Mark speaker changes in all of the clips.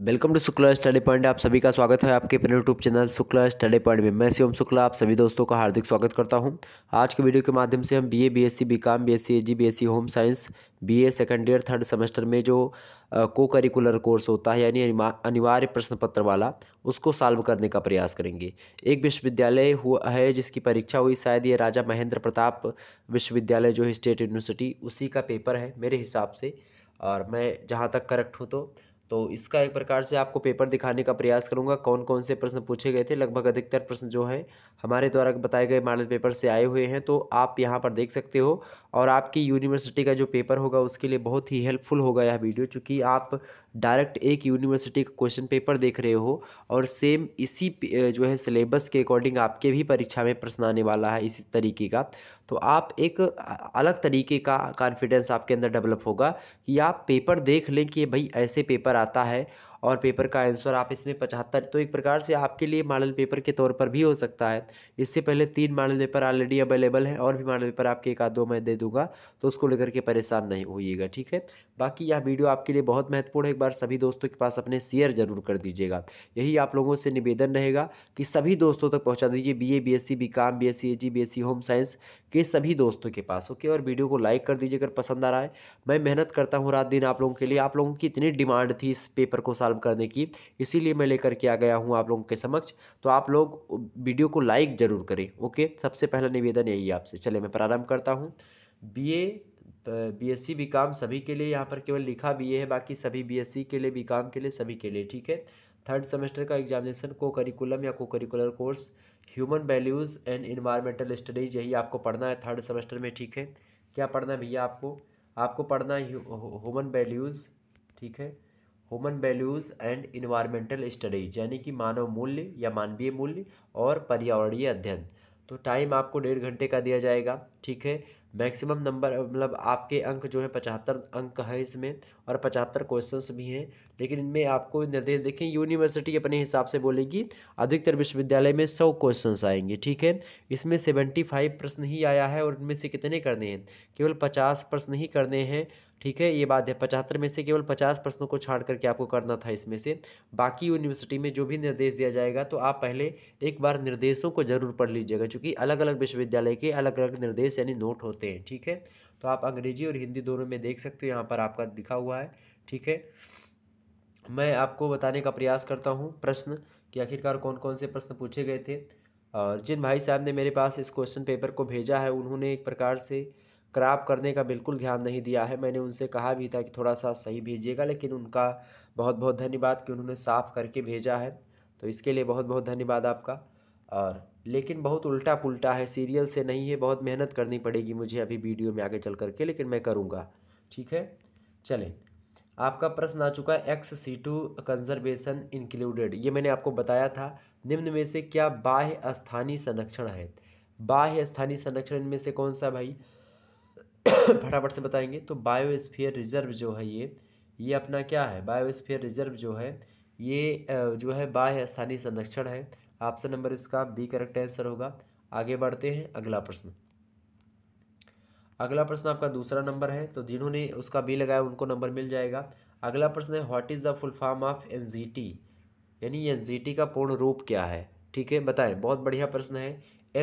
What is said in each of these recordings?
Speaker 1: welcome to Shukla study point आप सभी का स्वागत है आपके अपने YouTube channel Shukla study point में मैं शिवम शुक्ला आप सभी दोस्तों का हार्दिक स्वागत करता हूं आज के वीडियो के माध्यम से हम BA BSc BCom BSc AG BSc home science BA second year third semester में जो को करिकुलर कोर्स होता है यानी अनिवार्य प्रश्न पत्र वाला उसको सॉल्व करने का प्रयास करेंगे एक विश्वविद्यालय हुआ है जिसकी परीक्षा हुई शायद ये राजा महेंद्र प्रताप विश्वविद्यालय जो है स्टेट यूनिवर्सिटी उसी का पेपर है मेरे हिसाब से और मैं जहाँ तक करेक्ट हूँ तो तो इसका एक प्रकार से आपको पेपर दिखाने का प्रयास करूँगा कौन कौन से प्रश्न पूछे गए थे लगभग अधिकतर प्रश्न जो है हमारे द्वारा बताए गए मॉडल पेपर से आए हुए हैं तो आप यहाँ पर देख सकते हो और आपकी यूनिवर्सिटी का जो पेपर होगा उसके लिए बहुत ही हेल्पफुल होगा यह वीडियो चूँकि आप डायरेक्ट एक यूनिवर्सिटी का क्वेश्चन पेपर देख रहे हो और सेम इसी जो है सिलेबस के अकॉर्डिंग आपके भी परीक्षा में प्रश्न आने वाला है इसी तरीके का तो आप एक अलग तरीके का कॉन्फिडेंस आपके अंदर डेवलप होगा कि आप पेपर देख लें कि भाई ऐसे पेपर आता है और पेपर का आंसर आप इसमें पचहत्तर तो एक प्रकार से आपके लिए मॉडल पेपर के तौर पर भी हो सकता है इससे पहले तीन मॉडल पेपर ऑलरेडी अवेलेबल हैं और भी मॉडल पेपर आपके एक आध दो मैं दे दूँगा तो उसको लेकर के परेशान नहीं होइएगा ठीक है बाकी यह वीडियो आपके लिए बहुत महत्वपूर्ण है एक बार सभी दोस्तों के पास अपने शेयर जरूर कर दीजिएगा यही आप लोगों से निवेदन रहेगा कि सभी दोस्तों तक पहुँचा दीजिए B A B S C B com B S C A G B S C home science के सभी दोस्तों के पास ओके और वीडियो को लाइक कर दीजिए अगर पसंद आ रहा है मैं मेहनत करता हूँ रात दिन आप लोगों के लिए आप लोगों की इतनी डिमांड थी इस पेपर को सॉल्व करने की इसीलिए मैं लेकर के आ गया हूँ आप लोगों के समक्ष तो आप लोग वीडियो को लाइक ज़रूर करें ओके सबसे पहला निवेदन यही है आपसे चले मैं प्रारंभ करता हूँ बी ए बीएससी बीकॉम सभी के लिए यहाँ पर केवल लिखा भी है बाकी सभी बीएससी के लिए बीकॉम के लिए सभी के लिए ठीक है थर्ड सेमेस्टर का एग्जामिनेशन को करिकुलम या co curricular course human values and environmental studies यही आपको पढ़ना है थर्ड सेमेस्टर में ठीक है क्या पढ़ना है भैया आपको आपको पढ़ना है ह्यूमन वैल्यूज़ ठीक है human values and environmental studies यानी कि मानव मूल्य या मानवीय मूल्य और पर्यावरणीय अध्ययन तो टाइम आपको डेढ़ घंटे का दिया जाएगा ठीक है मैक्सिमम नंबर मतलब आपके अंक जो है पचहत्तर अंक है इसमें और पचहत्तर क्वेश्चंस भी हैं लेकिन इनमें आपको निर्देश देखें यूनिवर्सिटी अपने हिसाब से बोलेगी अधिकतर विश्वविद्यालय में सौ क्वेश्चंस आएंगे ठीक है इसमें सेवेंटी फाइव प्रश्न ही आया है और इनमें से कितने करने हैं केवल पचास प्रश्न ही करने हैं ठीक है ये बात है पचहत्तर में से केवल पचास प्रश्नों को छाड़ करके आपको करना था इसमें से बाकी यूनिवर्सिटी में जो भी निर्देश दिया जाएगा तो आप पहले एक बार निर्देशों को जरूर पढ़ लीजिएगा क्योंकि अलग अलग विश्वविद्यालय के अलग अलग निर्देश यानी नोट होते हैं ठीक है तो आप अंग्रेजी और हिंदी दोनों में देख सकते हो यहाँ पर आपका दिखा हुआ है ठीक है मैं आपको बताने का प्रयास करता हूँ प्रश्न कि आखिरकार कौन कौन से प्रश्न पूछे गए थे और जिन भाई साहब ने मेरे पास इस क्वेश्चन पेपर को भेजा है उन्होंने एक प्रकार से क्रॉप करने का बिल्कुल ध्यान नहीं दिया है मैंने उनसे कहा भी था कि थोड़ा सा सही भेजिएगा लेकिन उनका बहुत बहुत धन्यवाद कि उन्होंने साफ़ करके भेजा है तो इसके लिए बहुत बहुत धन्यवाद आपका और लेकिन बहुत उल्टा पुल्टा है सीरियल से नहीं है बहुत मेहनत करनी पड़ेगी मुझे अभी वीडियो में आगे चल करके लेकिन मैं करूँगा ठीक है चलें आपका प्रश्न आ चुका है ex situ conservation included ये मैंने आपको बताया था निम्न में से क्या बाह्य स्थानीय संरक्षण है बाह्य स्थानीय संरक्षण इनमें से कौन सा भाई फटाफट से बताएंगे तो बायोस्फीयर रिजर्व जो है ये ये अपना क्या है बायोस्फीयर रिजर्व जो है ये जो है बाह्य स्थानीय संरक्षण है ऑप्शन नंबर इसका बी करेक्ट आंसर होगा आगे बढ़ते हैं अगला प्रश्न अगला प्रश्न आपका दूसरा नंबर है तो जिन्होंने उसका बी लगाया उनको नंबर मिल जाएगा अगला प्रश्न है what is the full form of N G T यानी एन जी टी का पूर्ण रूप क्या है ठीक है बताएं बहुत बढ़िया प्रश्न है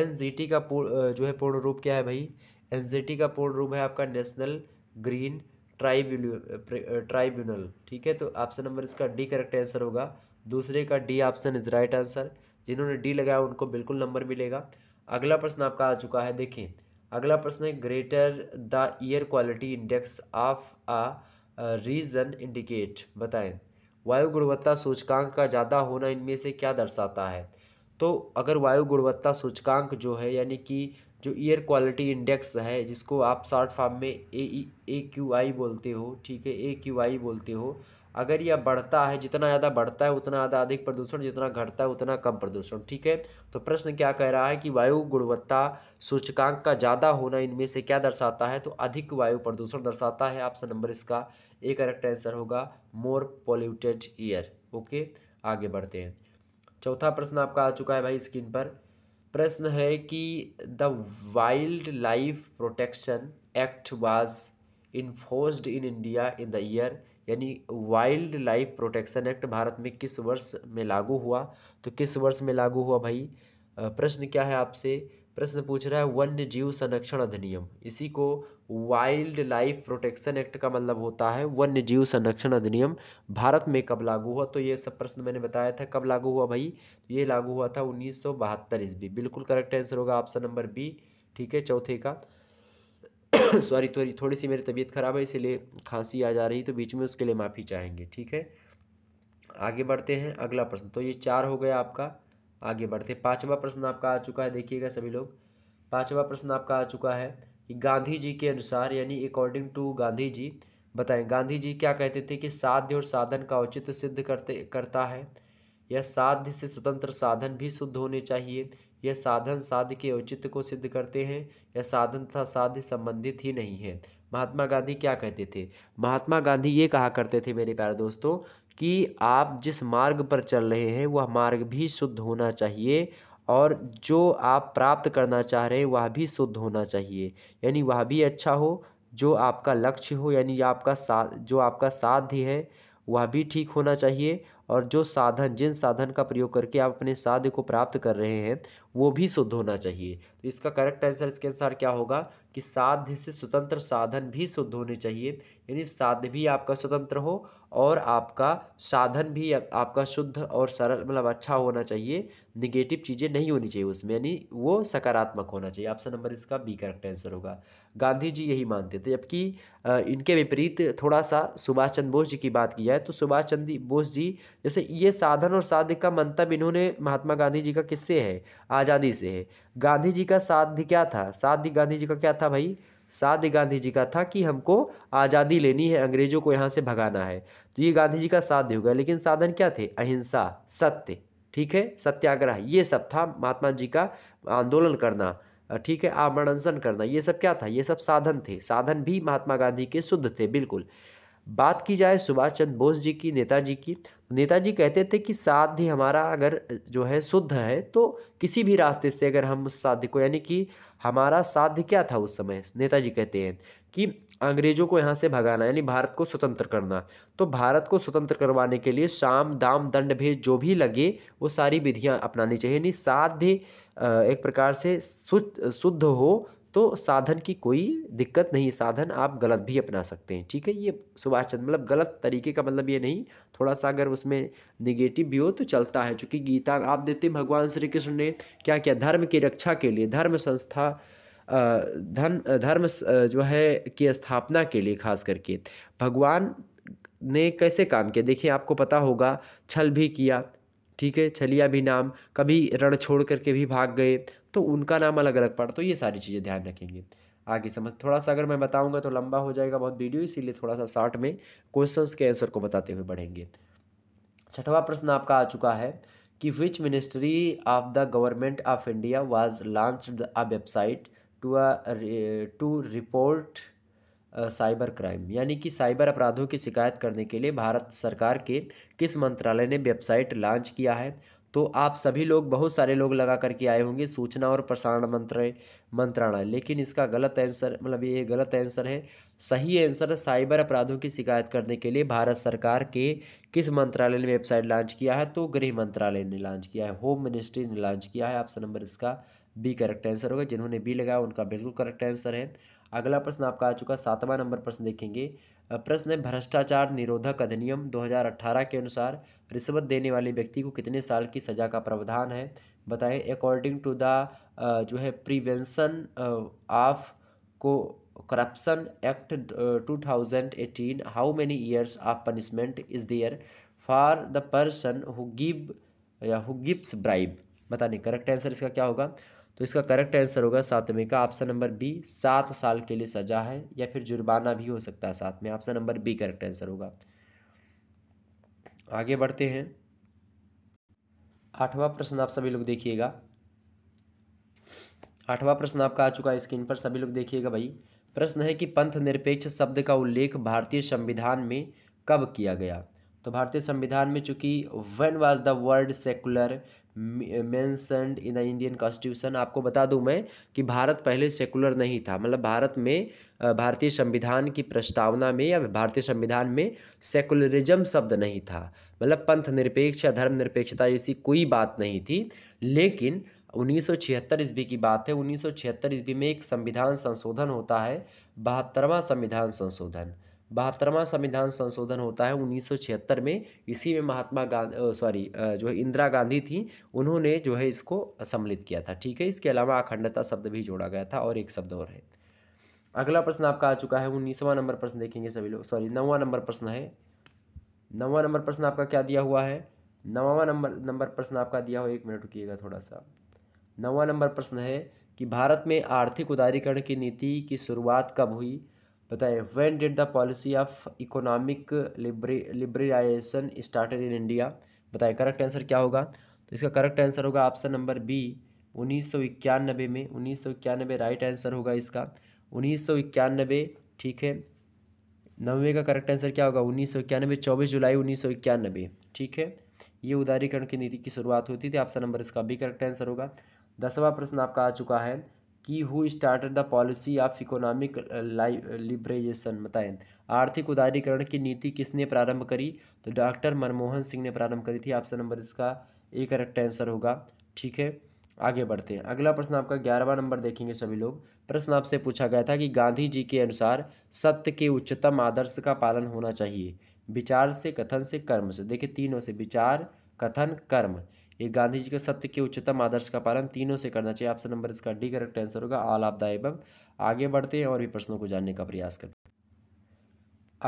Speaker 1: एन जी टी का पूर्ण जो है पूर्ण रूप क्या है भाई एन का पूर्ण रूप है आपका नेशनल ग्रीन ट्राइब्यून ट्राइब्यूनल ठीक है तो ऑप्शन नंबर इसका डी करेक्ट आंसर होगा दूसरे का D option is right answer जिन्होंने डी लगाया उनको बिल्कुल नंबर मिलेगा अगला प्रश्न आपका आ चुका है देखिए अगला प्रश्न है greater the air quality index of a region indicate बताएं वायु गुणवत्ता सूचकांक का ज़्यादा होना इनमें से क्या दर्शाता है तो अगर वायु गुणवत्ता सूचकांक जो है यानी कि जो ईयर क्वालिटी इंडेक्स है जिसको आप शॉर्ट फॉर्म में ए ए क्यू आई बोलते हो ठीक है ए क्यू आई बोलते हो अगर यह बढ़ता है जितना ज़्यादा बढ़ता है उतना ज़्यादा अधिक प्रदूषण जितना घटता है उतना कम प्रदूषण ठीक है तो प्रश्न क्या कह रहा है कि वायु गुणवत्ता सूचकांक का ज़्यादा होना इनमें से क्या दर्शाता है तो अधिक वायु प्रदूषण दर्शाता है ऑप्शन नंबर इसका एक करेक्ट आंसर होगा मोर पोल्यूटेड ईयर ओके आगे बढ़ते हैं चौथा प्रश्न आपका आ चुका है भाई स्क्रीन पर प्रश्न है कि the wildlife protection act was enforced in India in the year यानी वाइल्ड लाइफ प्रोटेक्शन एक्ट भारत में किस वर्ष में लागू हुआ तो किस वर्ष में लागू हुआ भाई प्रश्न क्या है आपसे प्रश्न पूछ रहा है वन्य जीव संरक्षण अधिनियम इसी को वाइल्ड लाइफ प्रोटेक्शन एक्ट का मतलब होता है वन्य जीव संरक्षण अधिनियम भारत में कब लागू हुआ तो ये सब प्रश्न मैंने बताया था कब लागू हुआ भाई तो ये लागू हुआ था उन्नीस सौ बहत्तर ईस्वी बिल्कुल करेक्ट आंसर होगा ऑप्शन नंबर बी ठीक है चौथे का सॉरी थोड़ी थोड़ी सी मेरी तबीयत खराब है इसीलिए खांसी आ जा रही तो बीच में उसके लिए माफ़ी चाहेंगे ठीक है आगे बढ़ते हैं अगला प्रश्न तो ये चार हो गया आपका आगे बढ़ते पाँचवा प्रश्न आपका आ चुका है देखिएगा सभी लोग पाँचवा प्रश्न आपका आ चुका है कि गांधी जी के अनुसार यानी अकॉर्डिंग टू गांधी जी बताएं गांधी जी क्या कहते थे कि साध्य और साधन का औचित्य सिद्ध करते करता है यह साध्य से स्वतंत्र साधन भी शुद्ध होने चाहिए यह साधन साध्य के औचित्य को सिद्ध करते हैं यह साधन तथा साध्य संबंधित ही नहीं है महात्मा गांधी क्या कहते थे महात्मा गांधी ये कहा करते थे मेरे प्यारे दोस्तों कि आप जिस मार्ग पर चल रहे हैं वह मार्ग भी शुद्ध होना चाहिए और जो आप प्राप्त करना चाह रहे हैं वह भी शुद्ध होना चाहिए यानी वह भी अच्छा हो जो आपका लक्ष्य हो यानी आपका सा जो आपका साध्य है वह भी ठीक होना चाहिए और जो साधन जिन साधन का प्रयोग करके आप अपने साध्य को प्राप्त कर रहे हैं वो भी शुद्ध होना चाहिए तो इसका करेक्ट आंसर इसके अनुसार क्या होगा कि साध्य से स्वतंत्र साधन भी शुद्ध होने चाहिए यानी साध्य भी आपका स्वतंत्र हो और आपका साधन भी आपका शुद्ध और सरल मतलब अच्छा होना चाहिए निगेटिव चीज़ें नहीं होनी चाहिए उसमें यानी वो सकारात्मक होना चाहिए ऑप्शन नंबर इसका बी करेक्ट आंसर होगा गांधी जी यही मानते थे जबकि इनके विपरीत थोड़ा सा सुभाष चंद्र बोस जी की बात की जाए तो सुभाष चंद्र बोस जी जैसे ये साधन और साध्य का मंतव्य इन्होंने महात्मा गांधी जी का किससे है आज़ादी से है गांधी जी का साध्य क्या था साध्य गांधी जी का क्या था भाई साध्य गांधी जी का था कि हमको आज़ादी लेनी है अंग्रेजों को यहाँ से भगाना है तो ये गांधी जी का साध्य होगा लेकिन साधन क्या थे अहिंसा सत्य ठीक है सत्याग्रह ये सब था महात्मा जी का आंदोलन करना ठीक है आमरणसन करना ये सब क्या था ये सब साधन थे साधन भी महात्मा गांधी के शुद्ध थे बिल्कुल बात की जाए सुभाष चंद्र बोस जी की नेताजी की तो नेताजी कहते थे कि साध्य हमारा अगर जो है शुद्ध है तो किसी भी रास्ते से अगर हम उस साध्य को यानी कि हमारा साध्य क्या था उस समय नेताजी कहते हैं कि अंग्रेजों को यहाँ से भगाना यानी भारत को स्वतंत्र करना तो भारत को स्वतंत्र करवाने के लिए शाम दाम दंड भेद जो भी लगे वो सारी विधियाँ अपनानी चाहिए यानी साध्य एक प्रकार से शुद्ध शुद्ध हो तो साधन की कोई दिक्कत नहीं साधन आप गलत भी अपना सकते हैं ठीक है ये सुभाष चंद्र मतलब गलत तरीके का मतलब ये नहीं थोड़ा सा अगर उसमें निगेटिव भी हो तो चलता है क्योंकि गीता आप देते हैं भगवान श्री कृष्ण ने क्या क्या धर्म की रक्षा के लिए धर्म संस्था धर्म धर्म जो है की स्थापना के लिए खास करके भगवान ने कैसे काम किया देखिए आपको पता होगा छल भी किया ठीक है छलिया भी नाम कभी रण छोड़ करके भी भाग गए तो उनका नाम अलग अलग पड़ा तो ये सारी चीज़ें ध्यान रखेंगे आगे समझ थोड़ा सा अगर मैं बताऊंगा तो लंबा हो जाएगा बहुत वीडियो इसीलिए थोड़ा सा शार्ट में क्वेश्चंस के आंसर को बताते हुए बढ़ेंगे छठवां प्रश्न आपका आ चुका है कि which ministry of the government of India was launched a website to to report cyber crime यानी कि साइबर अपराधों की शिकायत करने के लिए भारत सरकार के किस मंत्रालय ने वेबसाइट लॉन्च किया है तो आप सभी लोग बहुत सारे लोग लगा करके आए होंगे सूचना और प्रसारण मंत्र मंत्रालय लेकिन इसका गलत आंसर मतलब ये गलत आंसर है सही आंसर साइबर अपराधों की शिकायत करने के लिए भारत सरकार के किस मंत्रालय ने वेबसाइट लॉन्च किया है तो गृह मंत्रालय ने लॉन्च किया है होम मिनिस्ट्री ने लॉन्च किया है ऑप्शन नंबर इसका बी करेक्ट आंसर होगा जिन्होंने बी लगाया उनका बिल्कुल करेक्ट आंसर है अगला प्रश्न आपका आ चुका सातवां नंबर प्रश्न देखेंगे प्रश्न है भ्रष्टाचार निरोधक अधिनियम 2018 के अनुसार रिश्वत देने वाले व्यक्ति को कितने साल की सज़ा का प्रावधान है बताएं अकॉर्डिंग टू द जो है प्रिवेंशन ऑफ को corruption act 2018 how many years of punishment is there for the person who give या हु गिव्स ब्राइब बताने करेक्ट आंसर इसका क्या होगा तो इसका करेक्ट आंसर होगा सातवें का ऑप्शन नंबर बी सात साल के लिए सजा है या फिर जुर्माना भी हो सकता है साथ में option number B correct answer होगा आगे बढ़ते हैं आठवां प्रश्न आप सभी लोग देखिएगा आठवां प्रश्न आपका आ चुका है स्क्रीन पर सभी लोग देखिएगा भाई प्रश्न है कि पंथ निरपेक्ष शब्द का उल्लेख भारतीय संविधान में कब किया गया तो भारतीय संविधान में चूंकि when was the world secular mentioned in the Indian constitution आपको बता दूं मैं कि भारत पहले सेकुलर नहीं था मतलब भारत में भारतीय संविधान की प्रस्तावना में या भारतीय संविधान में सेकुलरिज्म शब्द नहीं था मतलब पंथ निरपेक्ष या धर्म निरपेक्षता जैसी कोई बात नहीं थी लेकिन 1976 ईस्वी की बात है 1976 ईस्वी में एक संविधान संशोधन होता है बहत्तरवा संविधान संशोधन बहत्तरवां संविधान संशोधन होता है 1976 में इसी में महात्मा गांधी सॉरी जो है इंदिरा गांधी थी उन्होंने जो है इसको सम्मिलित किया था ठीक है इसके अलावा अखंडता शब्द भी जोड़ा गया था और एक शब्द और है अगला प्रश्न आपका आ चुका है उन्नीसवा नंबर प्रश्न देखेंगे सभी लोग सॉरी नौवा नंबर प्रश्न है नौवा नंबर प्रश्न आपका क्या दिया हुआ है नवावा नंबर नंबर प्रश्न आपका दिया हुआ एक मिनट रुकीगा थोड़ा सा नवा नंबर प्रश्न है कि भारत में आर्थिक उदारीकरण की नीति की शुरुआत कब हुई बताए when did the policy of economic liberalisation started in India बताए करेक्ट आंसर क्या होगा तो इसका करेक्ट आंसर होगा ऑप्शन नंबर बी उन्नीस सौ इक्यानबे में उन्नीस सौ इक्यानबे राइट आंसर होगा इसका उन्नीस सौ इक्यानबे ठीक है नवे का करेक्ट आंसर क्या होगा उन्नीस सौ इक्यानबे चौबीस जुलाई उन्नीस सौ इक्यानबे ठीक है ये उदारीकरण की नीति की शुरुआत होती थी ऑप्शन नंबर इसका भी करेक्ट आंसर होगा दसवां प्रश्न आपका आ चुका है कि who started the policy of economic liberalisation बताएं आर्थिक उदारीकरण की नीति किसने प्रारंभ करी तो डॉक्टर मनमोहन सिंह ने प्रारंभ करी थी ऑप्शन नंबर इसका ए करेक्ट आंसर होगा ठीक है आगे बढ़ते हैं अगला प्रश्न आपका ग्यारहवा नंबर देखेंगे सभी लोग प्रश्न आपसे पूछा गया था कि गांधी जी के अनुसार सत्य के उच्चतम आदर्श का पालन होना चाहिए विचार से कथन से कर्म से देखिए तीनों से विचार कथन कर्म ये गांधी जी के सत्य के उच्चतम आदर्श का पालन तीनों से करना चाहिए ऑप्शन नंबर इसका डी करेक्ट आंसर होगा आल आपदा एवं आगे बढ़ते हैं और भी प्रश्नों को जानने का प्रयास करते हैं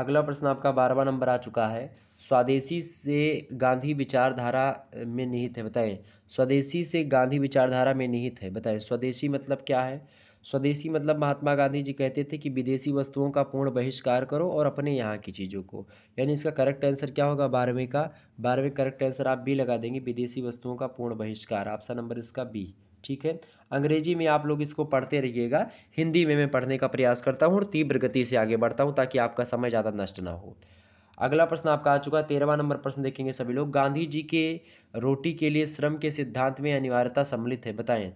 Speaker 1: अगला प्रश्न आपका बारहवा नंबर आ चुका है स्वदेशी से गांधी विचारधारा में निहित है बताएं स्वदेशी से गांधी विचारधारा में निहित है बताएं स्वदेशी मतलब क्या है स्वदेशी मतलब महात्मा गांधी जी कहते थे कि विदेशी वस्तुओं का पूर्ण बहिष्कार करो और अपने यहाँ की चीज़ों को यानी इसका करेक्ट आंसर क्या होगा बारहवें का बारहवें करेक्ट आंसर आप बी लगा देंगे विदेशी वस्तुओं का पूर्ण बहिष्कार ऑप्शन नंबर इसका बी ठीक है अंग्रेजी में आप लोग इसको पढ़ते रहिएगा हिंदी में मैं पढ़ने का प्रयास करता हूँ और तीव्र गति से आगे बढ़ता हूँ ताकि आपका समय ज़्यादा नष्ट ना हो अगला प्रश्न आपका आ चुका है तेरहवा नंबर प्रश्न देखेंगे सभी लोग गांधी जी के रोटी के लिए श्रम के सिद्धांत में अनिवार्यता सम्मिलित है बताएं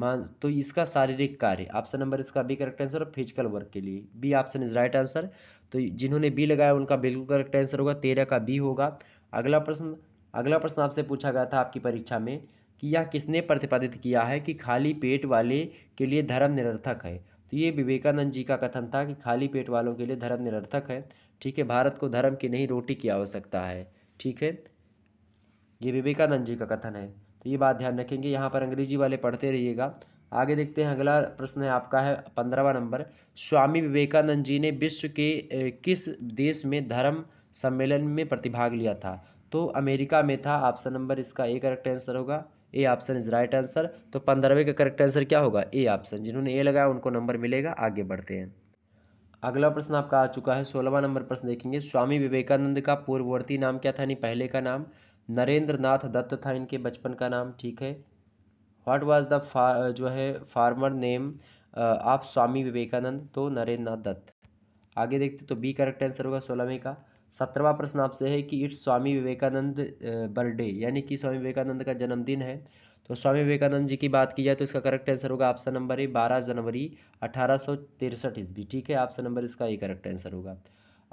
Speaker 1: मान तो इसका शारीरिक कार्य ऑप्शन नंबर इसका बी करेक्ट आंसर और फिजिकल वर्क के लिए B option is right answer तो जिन्होंने बी लगाया उनका बिल्कुल करेक्ट आंसर होगा तेरह का बी होगा अगला प्रश्न अगला प्रश्न आपसे पूछा गया था आपकी परीक्षा में कि यह किसने प्रतिपादित किया है कि खाली पेट वाले के लिए धर्म निरर्थक है तो ये विवेकानंद जी का कथन था कि खाली पेट वालों के लिए धर्म निरर्थक है ठीक है भारत को धर्म की नहीं रोटी की आवश्यकता है ठीक है ये विवेकानंद जी का कथन है तो ये बात ध्यान रखेंगे यहाँ पर अंग्रेजी वाले पढ़ते रहिएगा आगे देखते हैं अगला प्रश्न है आपका है पंद्रहवा नंबर स्वामी विवेकानंद जी ने विश्व के किस देश में धर्म सम्मेलन में प्रतिभाग लिया था तो अमेरिका में था ऑप्शन नंबर इसका ए करेक्ट आंसर होगा A option is right answer तो पंद्रहवें का करेक्ट आंसर क्या होगा ए ऑप्शन जिन्होंने ए लगाया उनको नंबर मिलेगा आगे बढ़ते हैं अगला प्रश्न आपका आ चुका है सोलहवा नंबर प्रश्न देखेंगे स्वामी विवेकानंद का पूर्ववर्ती नाम क्या था यानी पहले का नाम नरेंद्र नाथ दत्त था इनके बचपन का नाम ठीक है व्हाट वाज द जो है फार्मर नेम आप स्वामी विवेकानंद तो नरेंद्र नाथ दत्त आगे देखते तो बी करेक्ट आंसर होगा सोलहवें का सत्रहवा प्रश्न आपसे है कि इट्स स्वामी विवेकानंद बर्थडे यानी कि स्वामी विवेकानंद का जन्मदिन है तो स्वामी विवेकानंद जी की बात की जाए तो इसका करेक्ट आंसर होगा ऑप्शन नंबर ए बारह जनवरी अठारह सौ तिरसठ ईस्वी ठीक है ऑप्शन नंबर इसका ये करेक्ट आंसर होगा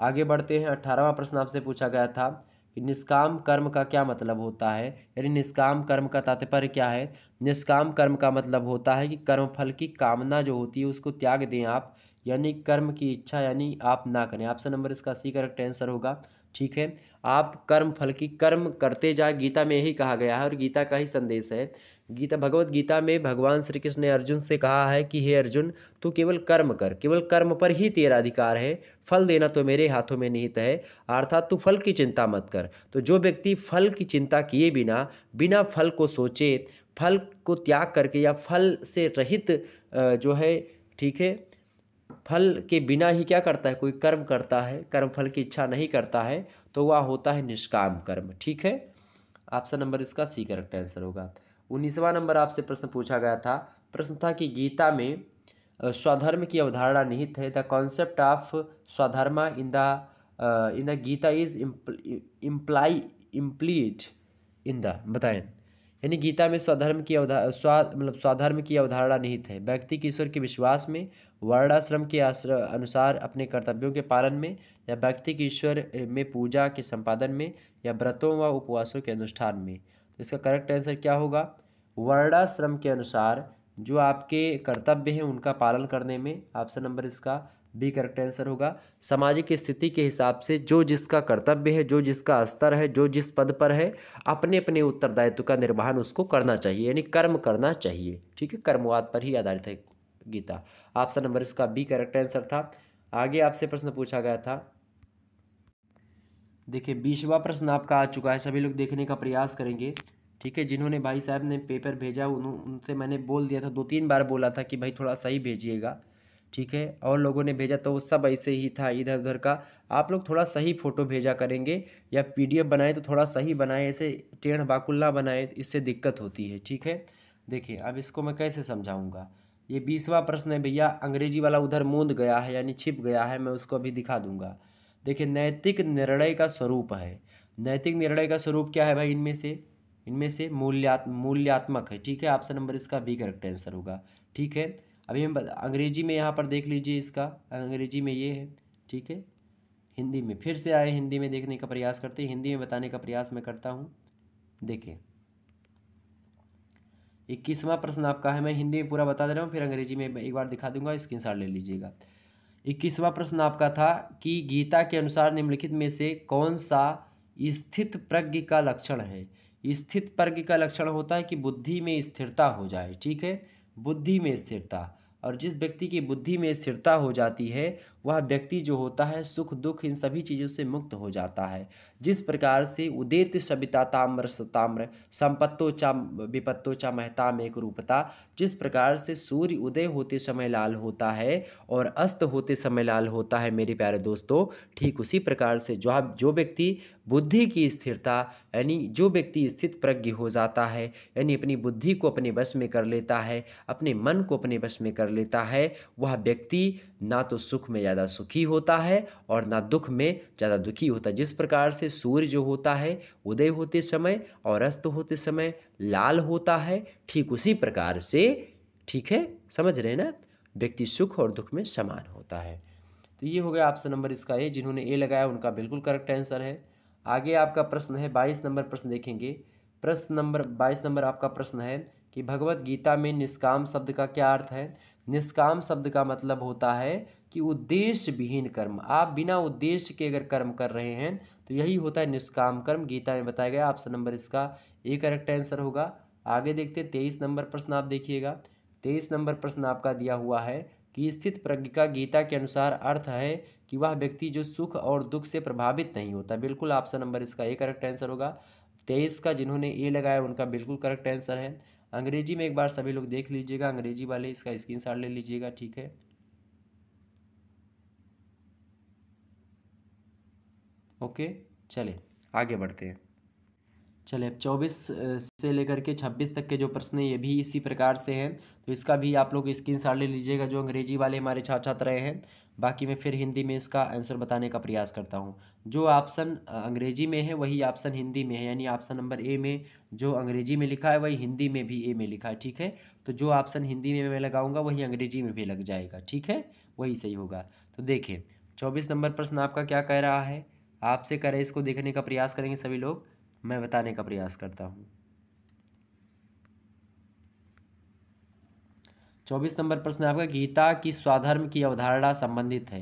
Speaker 1: आगे बढ़ते हैं अठारहवा प्रश्न आपसे पूछा गया था कि निष्काम कर्म का क्या मतलब होता है यानी निष्काम कर्म का तात्पर्य क्या है निष्काम कर्म का मतलब होता है कि कर्म फल की कामना जो होती है उसको त्याग दें आप यानी कर्म की इच्छा यानी आप ना करें आपसे नंबर इसका सी करेक्ट आंसर होगा ठीक है आप कर्म फल की कर्म करते जाए गीता में यही कहा गया है और गीता का ही संदेश है गीता भगवत गीता में भगवान श्री कृष्ण ने अर्जुन से कहा है कि हे अर्जुन तू केवल कर्म कर केवल कर्म पर ही तेरा अधिकार है फल देना तो मेरे हाथों में निहित है अर्थात तू फल की चिंता मत कर तो जो व्यक्ति फल की चिंता किए बिना बिना फल को सोचे फल को त्याग करके या फल से रहित जो है ठीक है फल के बिना ही क्या करता है कोई कर्म करता है कर्म फल की इच्छा नहीं करता है तो वह होता है निष्काम कर्म ठीक है ऑप्शन नंबर इसका सी करेक्ट आंसर होगा उन्नीसवा नंबर आपसे प्रश्न पूछा गया था प्रश्न था कि गीता में स्वधर्म की अवधारणा निहित है the concept of swadharma in the in the Gita is imply implied in the बताएं यानी गीता में स्वधर्म की अवधार स्वा मतलब स्वधर्म की अवधारणा निहित है व्यक्ति की ईश्वर के विश्वास में वर्णाश्रम के आश्र अनुसार अपने कर्तव्यों के पालन में या व्यक्ति की ईश्वर में पूजा के संपादन में या व्रतों व उपवासों के अनुष्ठान में तो इसका करेक्ट आंसर क्या होगा वर्णाश्रम के अनुसार जो आपके कर्तव्य हैं उनका पालन करने में ऑप्शन नंबर इसका बी करेक्ट आंसर होगा सामाजिक स्थिति के हिसाब से जो जिसका कर्तव्य है जो जिसका स्तर है जो जिस पद पर है अपने अपने उत्तरदायित्व का निर्वहन उसको करना चाहिए यानी कर्म करना चाहिए ठीक है कर्मवाद पर ही आधारित है गीता ऑप्शन नंबर इसका बी करेक्ट आंसर था आगे आपसे प्रश्न पूछा गया था देखिए बीसवा प्रश्न आपका आ चुका है सभी लोग देखने का प्रयास करेंगे ठीक है जिन्होंने भाई साहब ने पेपर भेजा उन उनसे मैंने बोल दिया था दो तीन बार बोला था कि भाई थोड़ा सही भेजिएगा ठीक है और लोगों ने भेजा तो वो सब ऐसे ही था इधर उधर का आप लोग थोड़ा सही फ़ोटो भेजा करेंगे या पीडीएफ बनाए तो थोड़ा सही बनाए ऐसे टेढ़ बाकुल्ला बनाए इससे दिक्कत होती है ठीक है देखिए अब इसको मैं कैसे समझाऊँगा ये बीसवा प्रश्न है भैया अंग्रेजी वाला उधर मूंद गया है यानी छिप गया है मैं उसको अभी दिखा दूँगा देखिए नैतिक निर्णय का स्वरूप है नैतिक निर्णय का स्वरूप क्या है भाई इनमें से इनमें से मूल्यात् मूल्यात्मक है ठीक है ऑप्शन नंबर इसका बी करेक्ट आंसर होगा ठीक है अभी हम अंग्रेजी में यहाँ पर देख लीजिए इसका अंग्रेजी में ये है ठीक है हिंदी में फिर से आए हिंदी में देखने का प्रयास करते हैं हिंदी में बताने का प्रयास मैं करता हूँ देखें इक्कीसवां प्रश्न आपका है मैं हिंदी में पूरा बता दे रहा हूँ फिर अंग्रेजी में एक बार दिखा दूंगा स्क्रीन ले लीजिएगा इक्कीसवा प्रश्न आपका था कि गीता के अनुसार निम्नलिखित में से कौन सा स्थित प्रज्ञ का लक्षण है स्थित प्रज्ञ का लक्षण होता है कि बुद्धि में स्थिरता हो जाए ठीक है बुद्धि में स्थिरता और जिस व्यक्ति की बुद्धि में स्थिरता हो जाती है वह व्यक्ति जो होता है सुख दुख इन सभी चीज़ों से मुक्त हो जाता है जिस प्रकार से उदेत सविता ताम्र सताम्र संपत्तो चा विपत्तो चा महता में एक रूपता जिस प्रकार से सूर्य उदय होते समय लाल होता है और अस्त होते समय लाल होता है मेरे प्यारे दोस्तों ठीक उसी प्रकार से जो जो व्यक्ति बुद्धि की स्थिरता यानी जो व्यक्ति स्थित प्रज्ञ हो जाता है यानी अपनी बुद्धि को अपने बस में कर लेता है अपने मन को अपने बस में कर लेता है वह व्यक्ति ना तो सुख में ज़्यादा सुखी होता है और ना दुख में ज़्यादा दुखी होता है जिस प्रकार से सूर्य जो होता है उदय होते समय और अस्त होते समय लाल होता है ठीक उसी प्रकार से ठीक है समझ रहे ना व्यक्ति सुख और दुख में समान होता है तो ये हो गया आपसे नंबर इसका ए जिन्होंने ए लगाया उनका बिल्कुल करेक्ट आंसर है आगे आपका प्रश्न है बाईस नंबर प्रश्न देखेंगे प्रश्न नंबर बाईस नंबर आपका प्रश्न है कि भगवत गीता में निष्काम शब्द का क्या अर्थ है निष्काम शब्द का मतलब होता है कि उद्देश्य विहीन कर्म आप बिना उद्देश्य के अगर कर्म कर रहे हैं तो यही होता है निष्काम कर्म गीता में बताया गया ऑप्शन नंबर इसका ए करेक्ट आंसर होगा आगे देखते हैं तेईस नंबर प्रश्न आप देखिएगा तेईस नंबर प्रश्न आपका दिया हुआ है कि स्थित प्रज्ञ का गीता के अनुसार अर्थ है कि वह व्यक्ति जो सुख और दुख से प्रभावित नहीं होता बिल्कुल ऑप्शन नंबर इसका ए करेक्ट आंसर होगा तेईस का जिन्होंने ए लगाया उनका बिल्कुल करेक्ट आंसर है अंग्रेजी में एक बार सभी लोग देख लीजिएगा अंग्रेजी वाले इसका स्क्रीन ले लीजिएगा ठीक है ओके चले आगे बढ़ते हैं चले अब चौबीस से लेकर के छब्बीस तक के जो प्रश्न हैं ये भी इसी प्रकार से हैं तो इसका भी आप लोग स्क्रीन ले लीजिएगा जो अंग्रेजी वाले हमारे छात्र छात्राएँ हैं बाकी मैं फिर हिंदी में इसका आंसर बताने का प्रयास करता हूँ जो ऑप्शन अंग्रेजी में है वही ऑप्शन हिंदी में है यानी ऑप्शन नंबर ए में जो अंग्रेजी में लिखा है वही हिंदी में भी ए में लिखा है ठीक है तो जो ऑप्शन हिंदी में मैं लगाऊंगा वही अंग्रेजी में भी लग जाएगा ठीक है वही सही होगा तो देखिए चौबीस नंबर प्रश्न आपका क्या कह रहा है आपसे करें इसको देखने का प्रयास करेंगे सभी लोग मैं बताने का प्रयास करता हूँ चौबीस नंबर प्रश्न आपका गीता की स्वाधर्म की अवधारणा संबंधित है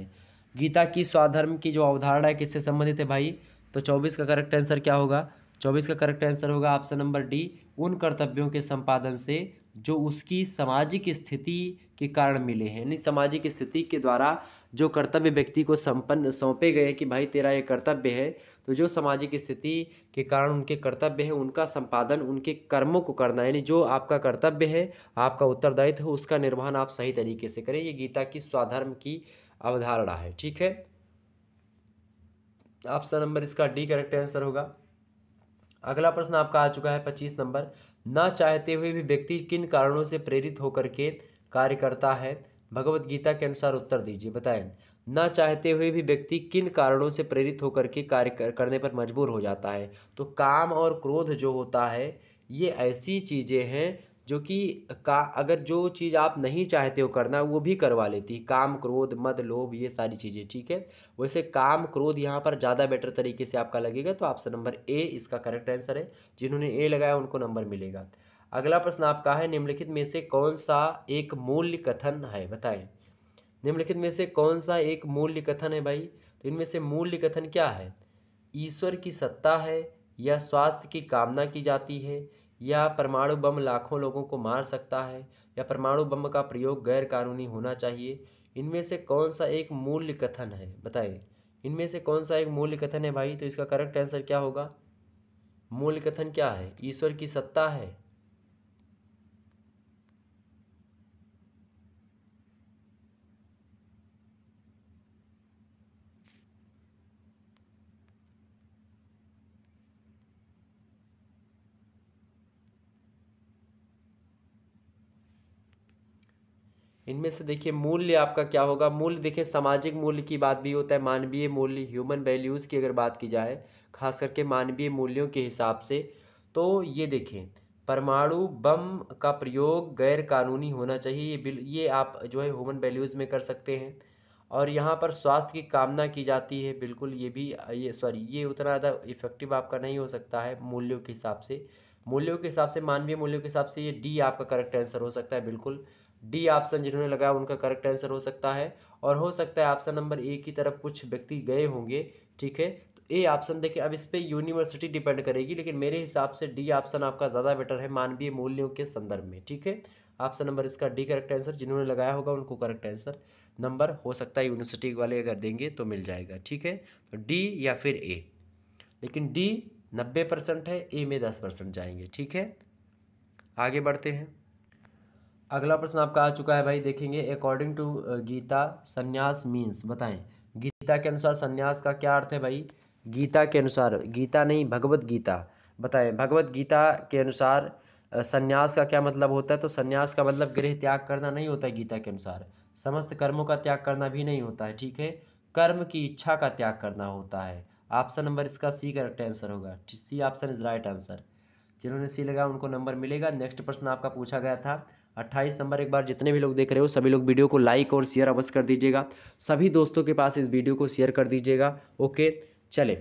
Speaker 1: गीता की स्वाधर्म की जो अवधारणा है किससे संबंधित है भाई तो चौबीस का करेक्ट आंसर क्या होगा चौबीस का करेक्ट आंसर होगा ऑप्शन नंबर डी उन कर्तव्यों के संपादन से जो उसकी सामाजिक स्थिति के कारण मिले हैं यानी सामाजिक स्थिति के द्वारा जो कर्तव्य व्यक्ति को संपन्न सौंपे गए कि भाई तेरा ये कर्तव्य है तो जो सामाजिक स्थिति के कारण उनके कर्तव्य है उनका संपादन उनके कर्मों को करना यानी जो आपका कर्तव्य है आपका उत्तरदायित्व है उसका निर्वहन आप सही तरीके से करें ये गीता की स्वाधर्म की अवधारणा है ठीक है ऑप्शन नंबर इसका डी करेक्ट आंसर होगा अगला प्रश्न आपका आ चुका है पच्चीस नंबर ना चाहते हुए भी व्यक्ति किन कारणों से प्रेरित होकर के कार्य करता है भगवत गीता के अनुसार उत्तर दीजिए बताएं ना चाहते हुए भी व्यक्ति किन कारणों से प्रेरित होकर के कार्य करने पर मजबूर हो जाता है तो काम और क्रोध जो होता है ये ऐसी चीज़ें हैं जो कि का अगर जो चीज़ आप नहीं चाहते हो करना वो भी करवा लेती काम क्रोध मद लोभ ये सारी चीज़ें ठीक है वैसे काम क्रोध यहाँ पर ज़्यादा बेटर तरीके से आपका लगेगा तो आपसे नंबर ए इसका करेक्ट आंसर है जिन्होंने ए लगाया उनको नंबर मिलेगा अगला प्रश्न आपका है निम्नलिखित में से कौन सा एक मूल्य कथन है बताएं निम्नलिखित में से कौन सा एक मूल्य कथन है भाई तो इनमें से मूल्य कथन क्या है ईश्वर की सत्ता है या स्वास्थ्य की कामना की जाती है या परमाणु बम लाखों लोगों को मार सकता है या परमाणु बम का प्रयोग गैर कानूनी होना चाहिए इनमें से कौन सा एक मूल्य कथन है बताइए इनमें से कौन सा एक मूल्य कथन है भाई तो इसका करेक्ट आंसर क्या होगा मूल्य कथन क्या है ईश्वर की सत्ता है इनमें से देखिए मूल्य आपका क्या होगा मूल्य देखिए सामाजिक मूल्य की बात भी होता है मानवीय मूल्य ह्यूमन वैल्यूज़ की अगर बात की जाए खास करके मानवीय मूल्यों के हिसाब से तो ये देखें परमाणु बम का प्रयोग गैर कानूनी होना चाहिए ये बिल ये आप जो है ह्यूमन वैल्यूज़ में कर सकते हैं और यहाँ पर स्वास्थ्य की कामना की जाती है बिल्कुल ये भी ये सॉरी ये उतना ज़्यादा इफेक्टिव आपका नहीं हो सकता है मूल्यों के हिसाब से मूल्यों के हिसाब से मानवीय मूल्यों के हिसाब से ये डी आपका करेक्ट आंसर हो सकता है बिल्कुल डी ऑप्शन जिन्होंने लगाया उनका करेक्ट आंसर हो सकता है और हो सकता है ऑप्शन नंबर ए की तरफ कुछ व्यक्ति गए होंगे ठीक है तो ए ऑप्शन देखिए अब इस पर यूनिवर्सिटी डिपेंड करेगी लेकिन मेरे हिसाब से डी ऑप्शन आपका ज़्यादा बेटर है मानवीय मूल्यों के संदर्भ में ठीक है ऑप्शन नंबर इसका डी करेक्ट आंसर जिन्होंने लगाया होगा उनको करेक्ट आंसर नंबर हो सकता है यूनिवर्सिटी वाले अगर देंगे तो मिल जाएगा ठीक है तो डी या फिर ए लेकिन डी नब्बे परसेंट है ए में दस परसेंट जाएंगे ठीक है आगे बढ़ते हैं अगला प्रश्न आपका आ चुका है भाई देखेंगे अकॉर्डिंग टू uh, गीता संन्यास मीन्स बताएं गीता के अनुसार संन्यास का क्या अर्थ है भाई गीता के अनुसार गीता नहीं भगवत गीता बताएं भगवत गीता के अनुसार uh, संन्यास का क्या मतलब होता है तो संन्यास का मतलब गृह त्याग करना नहीं होता है गीता के अनुसार समस्त कर्मों का त्याग करना भी नहीं होता है ठीक है कर्म की इच्छा का त्याग करना होता है ऑप्शन नंबर इसका सी करेक्ट आंसर होगा C option is right answer जिन्होंने सी लगा उनको नंबर मिलेगा नेक्स्ट प्रश्न आपका पूछा गया था अट्ठाईस नंबर एक बार जितने भी लोग देख रहे हो सभी लोग वीडियो को लाइक और शेयर अवश्य कर दीजिएगा सभी दोस्तों के पास इस वीडियो को शेयर कर दीजिएगा ओके चले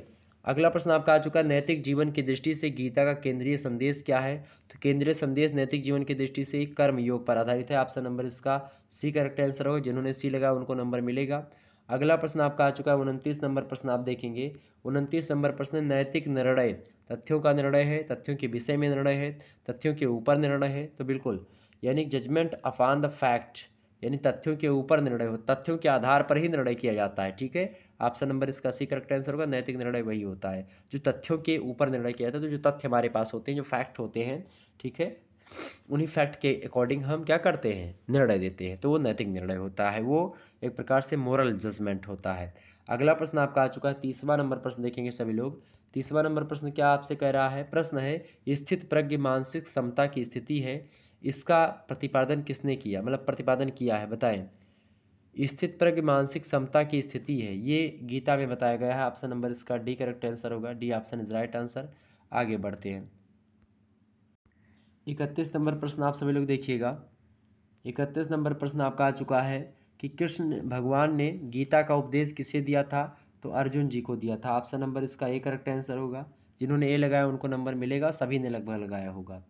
Speaker 1: अगला प्रश्न आपका आ चुका है नैतिक जीवन की दृष्टि से गीता का केंद्रीय संदेश क्या है तो केंद्रीय संदेश नैतिक जीवन की दृष्टि से कर्म योग पर आधारित है आपसे नंबर इसका सी करेक्ट आंसर हो जिन्होंने सी लगा उनको नंबर मिलेगा अगला प्रश्न आपका आ चुका है उनतीस नंबर प्रश्न आप देखेंगे उनतीस नंबर प्रश्न नैतिक निर्णय तथ्यों का निर्णय है तथ्यों के विषय में निर्णय है तथ्यों के ऊपर निर्णय है तो बिल्कुल यानी जजमेंट अपान द फैक्ट यानी तथ्यों के ऊपर निर्णय हो तथ्यों के आधार पर ही निर्णय किया जाता है ठीक है ऑप्शन नंबर इसका सी करेक्ट आंसर होगा नैतिक निर्णय वही होता है जो तथ्यों के ऊपर निर्णय किया जाता है तो जो तथ्य हमारे पास होते हैं जो फैक्ट होते हैं ठीक है उन्हीं फैक्ट के अकॉर्डिंग हम क्या करते हैं निर्णय देते हैं तो वो नैतिक निर्णय होता है वो एक प्रकार से मोरल जजमेंट होता है अगला प्रश्न आपका आ चुका है तीसवा नंबर प्रश्न देखेंगे सभी लोग तीसवा नंबर प्रश्न क्या आपसे कह रहा है प्रश्न है स्थित प्रज्ञ मानसिक समता की स्थिति है इसका प्रतिपादन किसने किया मतलब प्रतिपादन किया है बताएं स्थित प्रज्ञ मानसिक समता की स्थिति है ये गीता में बताया गया है ऑप्शन नंबर इसका डी करेक्ट आंसर होगा D option is right answer आगे बढ़ते हैं इकतीस नंबर प्रश्न आप सभी लोग देखिएगा इकतीस नंबर प्रश्न आपका आ चुका है कि कृष्ण भगवान ने गीता का उपदेश किसे दिया था तो अर्जुन जी को दिया था ऑप्शन नंबर इसका ए करेक्ट आंसर होगा जिन्होंने ए लगाया उनको नंबर मिलेगा सभी ने लगभग लगाया होगा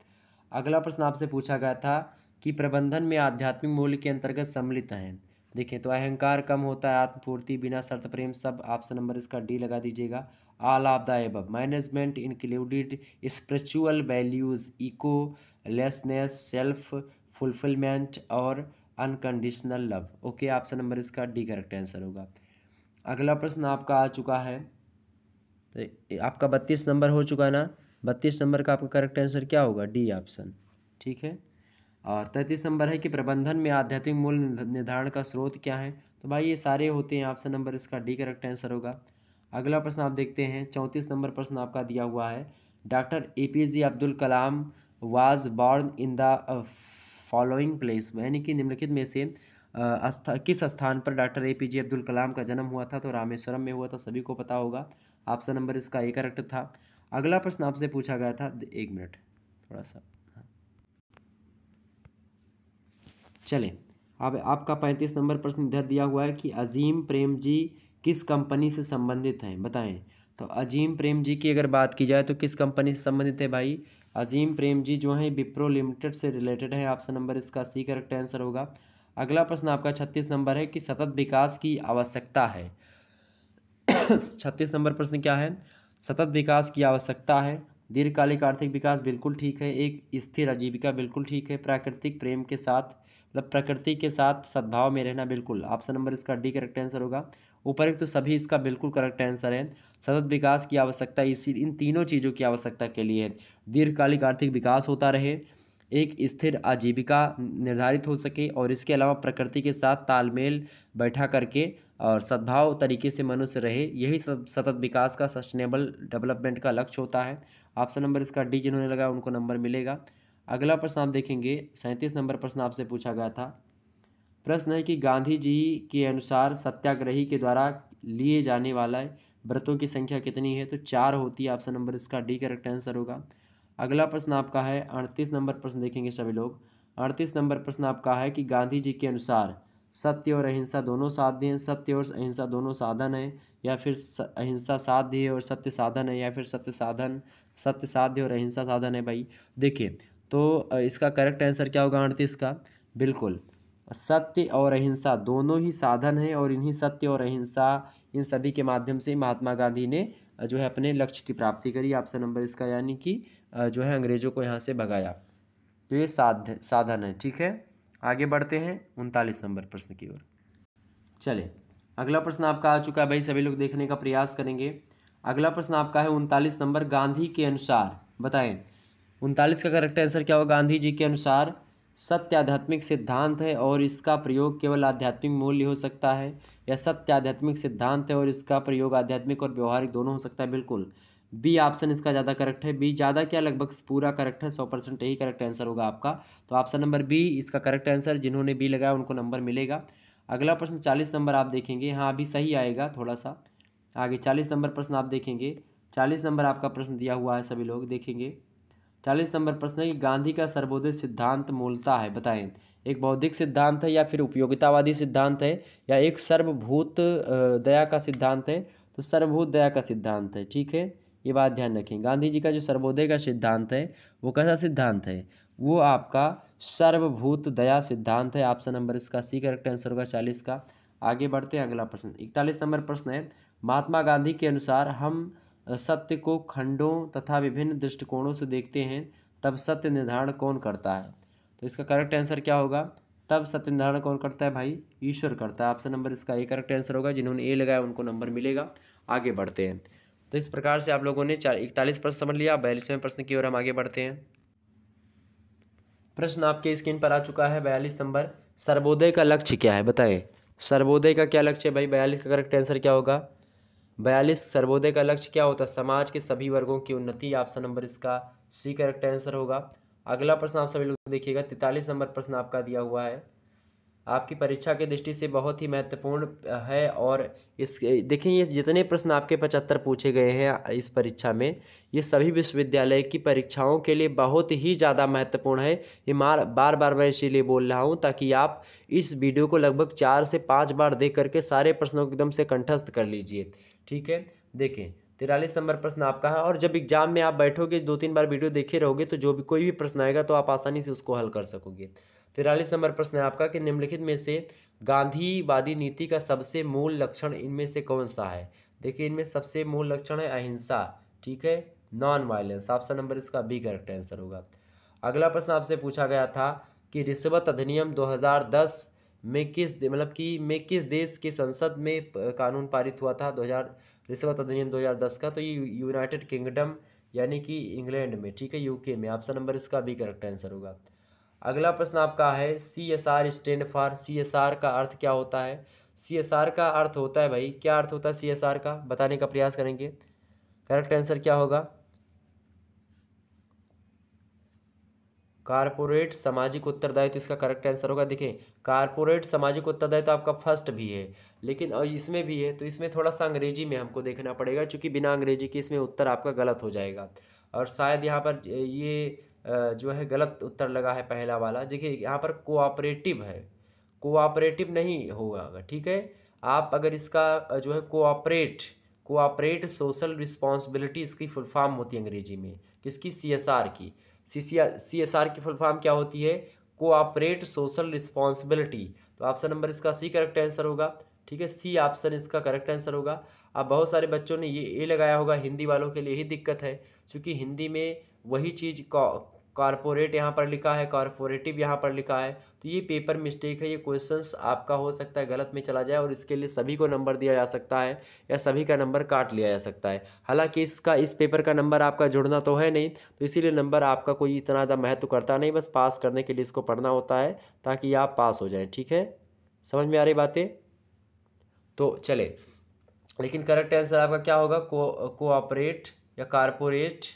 Speaker 1: अगला प्रश्न आपसे पूछा गया था कि प्रबंधन में आध्यात्मिक मूल्य के अंतर्गत सम्मिलित हैं देखिए तो अहंकार कम होता है आत्मपूर्ति बिना शर्त प्रेम सब ऑप्शन नंबर इसका डी लगा दीजिएगा all of the management included spiritual values egolessness self fulfilment और unconditional love okay option number इसका डी करेक्ट आंसर होगा अगला प्रश्न आपका आ चुका है तो आपका बत्तीस नंबर हो चुका है ना बत्तीस नंबर का आपका करेक्ट आंसर क्या होगा डी ऑप्शन ठीक है और तैंतीस नंबर है कि प्रबंधन में आध्यात्मिक मूल्य निर्धारण का स्रोत क्या है तो भाई ये सारे होते हैं ऑप्शन नंबर इसका डी करेक्ट आंसर होगा अगला प्रश्न आप देखते हैं चौंतीस नंबर प्रश्न आपका दिया हुआ है doctor A P J Abdul Kalam was born in the following place यानी कि निम्नलिखित में से आ, uh, किस स्थान पर doctor A P J Abdul Kalam का जन्म हुआ था तो रामेश्वरम में हुआ था सभी को पता होगा ऑप्शन नंबर इसका ए करेक्ट था अगला प्रश्न आपसे पूछा गया था एक मिनट थोड़ा सा चले अब आपका पैंतीस नंबर प्रश्न इधर दिया हुआ है कि अजीम प्रेम जी किस कंपनी से संबंधित हैं बताएं तो अजीम प्रेम जी की अगर बात की जाए तो किस कंपनी से संबंधित है भाई अजीम प्रेम जी जो हैं विप्रो लिमिटेड से रिलेटेड है आपसे नंबर इसका सी करेक्ट आंसर होगा अगला प्रश्न आपका छत्तीस नंबर है कि सतत विकास की आवश्यकता है छत्तीस नंबर प्रश्न क्या है सतत विकास की आवश्यकता है दीर्घकालिक आर्थिक विकास बिल्कुल ठीक है एक स्थिर आजीविका बिल्कुल ठीक है प्राकृतिक प्रेम के साथ मतलब प्रकृति के साथ सद्भाव में रहना बिल्कुल ऑप्शन नंबर इसका डी करेक्ट आंसर होगा उपरुक्त तो सभी इसका बिल्कुल करेक्ट आंसर है सतत विकास की आवश्यकता इसी इन तीनों चीज़ों की आवश्यकता के लिए है दीर्घकालिक आर्थिक विकास होता रहे एक स्थिर आजीविका निर्धारित हो सके और इसके अलावा प्रकृति के साथ तालमेल बैठा करके और सद्भाव तरीके से मनुष्य रहे यही सब सतत विकास का सस्टेनेबल डेवलपमेंट का लक्ष्य होता है ऑप्शन नंबर इसका डी जिन्होंने लगा उनको नंबर मिलेगा अगला प्रश्न आप देखेंगे सैंतीस नंबर प्रश्न आपसे पूछा गया था प्रश्न है कि गांधी जी के अनुसार सत्याग्रही के द्वारा लिए जाने वाला व्रतों की संख्या कितनी है तो चार होती है ऑप्शन नंबर इसका डी करेक्ट आंसर होगा अगला प्रश्न आपका है अड़तीस नंबर प्रश्न देखेंगे सभी लोग अड़तीस नंबर प्रश्न आपका है कि गांधी जी के अनुसार सत्य और अहिंसा दोनों साध्य हैं सत्य और अहिंसा दोनों साधन हैं या फिर अहिंसा साध्य है और सत्य साधन है या फिर सत्य साधन सत्य साध्य और अहिंसा साधन है भाई देखिए तो इसका करेक्ट आंसर क्या होगा अड़तीस का बिल्कुल सत्य और अहिंसा दोनों ही साधन हैं और इन्हीं सत्य और अहिंसा इन सभी के माध्यम से महात्मा गांधी ने जो है अपने लक्ष्य की प्राप्ति करी ऑप्शन नंबर इसका यानी कि जो है अंग्रेज़ों को यहाँ से भगाया तो ये साध साधन है ठीक है आगे बढ़ते हैं उनतालीस नंबर प्रश्न की ओर चले अगला प्रश्न आपका आ चुका है भाई सभी लोग देखने का प्रयास करेंगे अगला प्रश्न आपका है उनतालीस नंबर गांधी के अनुसार बताएं उनतालीस का करेक्ट आंसर क्या होगा गांधी जी के अनुसार सत्य आध्यात्मिक सिद्धांत है और इसका प्रयोग केवल आध्यात्मिक मूल्य हो सकता है या सत्य आध्यात्मिक सिद्धांत है और इसका प्रयोग आध्यात्मिक और व्यवहारिक दोनों हो सकता है बिल्कुल बी ऑप्शन इसका ज़्यादा करेक्ट है बी ज़्यादा क्या लगभग पूरा करेक्ट है सौ परसेंट यही करेक्ट आंसर होगा आपका तो ऑप्शन नंबर बी इसका करेक्ट आंसर जिन्होंने बी लगाया उनको नंबर मिलेगा अगला प्रश्न चालीस नंबर आप देखेंगे हाँ अभी सही आएगा थोड़ा सा आगे चालीस नंबर प्रश्न आप देखेंगे चालीस नंबर आपका प्रश्न दिया हुआ है सभी लोग देखेंगे चालीस नंबर प्रश्न है कि गांधी का सर्वोदय सिद्धांत मूलता है बताएं एक बौद्धिक सिद्धांत है या फिर उपयोगितावादी सिद्धांत है या एक सर्वभूत दया का सिद्धांत है तो सर्वभूत दया का सिद्धांत है ठीक है ये बात ध्यान रखें गांधी जी का जो सर्वोदय का सिद्धांत है वो कैसा सिद्धांत है वो आपका सर्वभूत दया सिद्धांत है ऑप्शन नंबर इसका सी करेक्ट आंसर होगा चालीस का आगे बढ़ते हैं अगला प्रश्न इकतालीस नंबर प्रश्न है महात्मा गांधी के अनुसार हम सत्य को खंडों तथा विभिन्न दृष्टिकोणों से देखते हैं तब सत्य निर्धारण कौन करता है तो इसका करेक्ट आंसर क्या होगा तब सत्य निर्धारण कौन करता है भाई ईश्वर करता है ऑप्शन नंबर इसका ए करेक्ट आंसर होगा जिन्होंने ए लगाया उनको नंबर मिलेगा आगे बढ़ते हैं तो इस प्रकार से आप लोगों ने चार इकतालीस प्रश्न समझ लिया बयालीसवें प्रश्न की ओर हम आगे बढ़ते हैं प्रश्न आपके स्क्रीन पर आ चुका है बयालीस नंबर सर्वोदय का लक्ष्य क्या है बताएं सर्वोदय का क्या लक्ष्य है भाई बयालीस का करेक्ट आंसर क्या होगा बयालीस सर्वोदय का लक्ष्य क्या होता है समाज के सभी वर्गों की उन्नति ऑप्शन नंबर इसका सी करेक्ट आंसर होगा अगला प्रश्न आप सभी लोग देखिएगा तैतालीस नंबर प्रश्न आपका दिया हुआ है आपकी परीक्षा के दृष्टि से बहुत ही महत्वपूर्ण है और इस देखें ये जितने प्रश्न आपके पचहत्तर पूछे गए हैं इस परीक्षा में ये सभी विश्वविद्यालय की परीक्षाओं के लिए बहुत ही ज़्यादा महत्वपूर्ण है ये मार बार बार मैं इसीलिए बोल रहा हूँ ताकि आप इस वीडियो को लगभग चार से पाँच बार देख करके सारे प्रश्नों को एकदम से कंठस्थ कर लीजिए ठीक है देखें तिरालीस नंबर प्रश्न आपका है और जब एग्जाम में आप बैठोगे दो तीन बार वीडियो देखे रहोगे तो जो भी कोई भी प्रश्न आएगा तो आप आसानी से उसको हल कर सकोगे तिरालीस नंबर प्रश्न है आपका कि निम्नलिखित में से गांधीवादी नीति का सबसे मूल लक्षण इनमें से कौन सा है देखिए इनमें सबसे मूल लक्षण है अहिंसा ठीक है नॉन वायलेंस ऑप्शन नंबर इसका बी करेक्ट आंसर होगा अगला प्रश्न आपसे पूछा गया था कि रिश्वत अधिनियम 2010 में किस मतलब कि में किस देश के संसद में कानून पारित हुआ था 2000 रिश्वत अधिनियम 2010 का तो ये यूनाइटेड किंगडम यानी कि इंग्लैंड में ठीक है यूके में ऑप्शन नंबर इसका भी करेक्ट आंसर होगा अगला प्रश्न आपका है C S R stand for C S R का अर्थ क्या होता है सी एस आर का अर्थ होता है भाई क्या अर्थ होता है सी एस आर का बताने का प्रयास करेंगे करेक्ट आंसर क्या होगा कारपोरेट सामाजिक उत्तरदायित्व तो इसका करेक्ट आंसर होगा देखें कारपोरेट सामाजिक उत्तरदायित्व तो आपका फर्स्ट भी है लेकिन और इसमें भी है तो इसमें थोड़ा सा अंग्रेजी में हमको देखना पड़ेगा क्योंकि बिना अंग्रेजी के इसमें उत्तर आपका गलत हो जाएगा और शायद यहाँ पर ये जो है गलत उत्तर लगा है पहला वाला देखिए यहाँ पर कोऑपरेटिव है कोऑपरेटिव नहीं होगा ठीक है आप अगर इसका जो है कोऑपरेट कोऑपरेट सोशल रिस्पॉन्सिबिलिटी इसकी फुल फॉर्म होती है अंग्रेजी में किसकी सी एस आर की सी सी एस आर की फुल फॉर्म क्या होती है कोऑपरेट सोशल रिस्पॉन्सिबिलिटी तो ऑप्शन नंबर इसका सी करेक्ट आंसर होगा ठीक है सी ऑप्शन इसका करेक्ट आंसर होगा अब बहुत सारे बच्चों ने ये ए लगाया होगा हिंदी वालों के लिए ही दिक्कत है क्योंकि हिंदी में वही चीज़ कॉरपोरेट यहाँ पर लिखा है कॉरपोरेटिव यहाँ पर लिखा है तो ये पेपर मिस्टेक है ये क्वेश्चंस आपका हो सकता है गलत में चला जाए और इसके लिए सभी को नंबर दिया जा सकता है या सभी का नंबर काट लिया जा सकता है हालांकि इसका इस पेपर का नंबर आपका जुड़ना तो है नहीं तो इसीलिए नंबर आपका कोई इतना ज़्यादा महत्व करता नहीं बस पास करने के लिए इसको पढ़ना होता है ताकि आप पास हो जाएँ ठीक है समझ में आ रही बातें तो चले लेकिन करेक्ट आंसर आपका क्या होगा को कोऑपरेट या कॉरपोरेट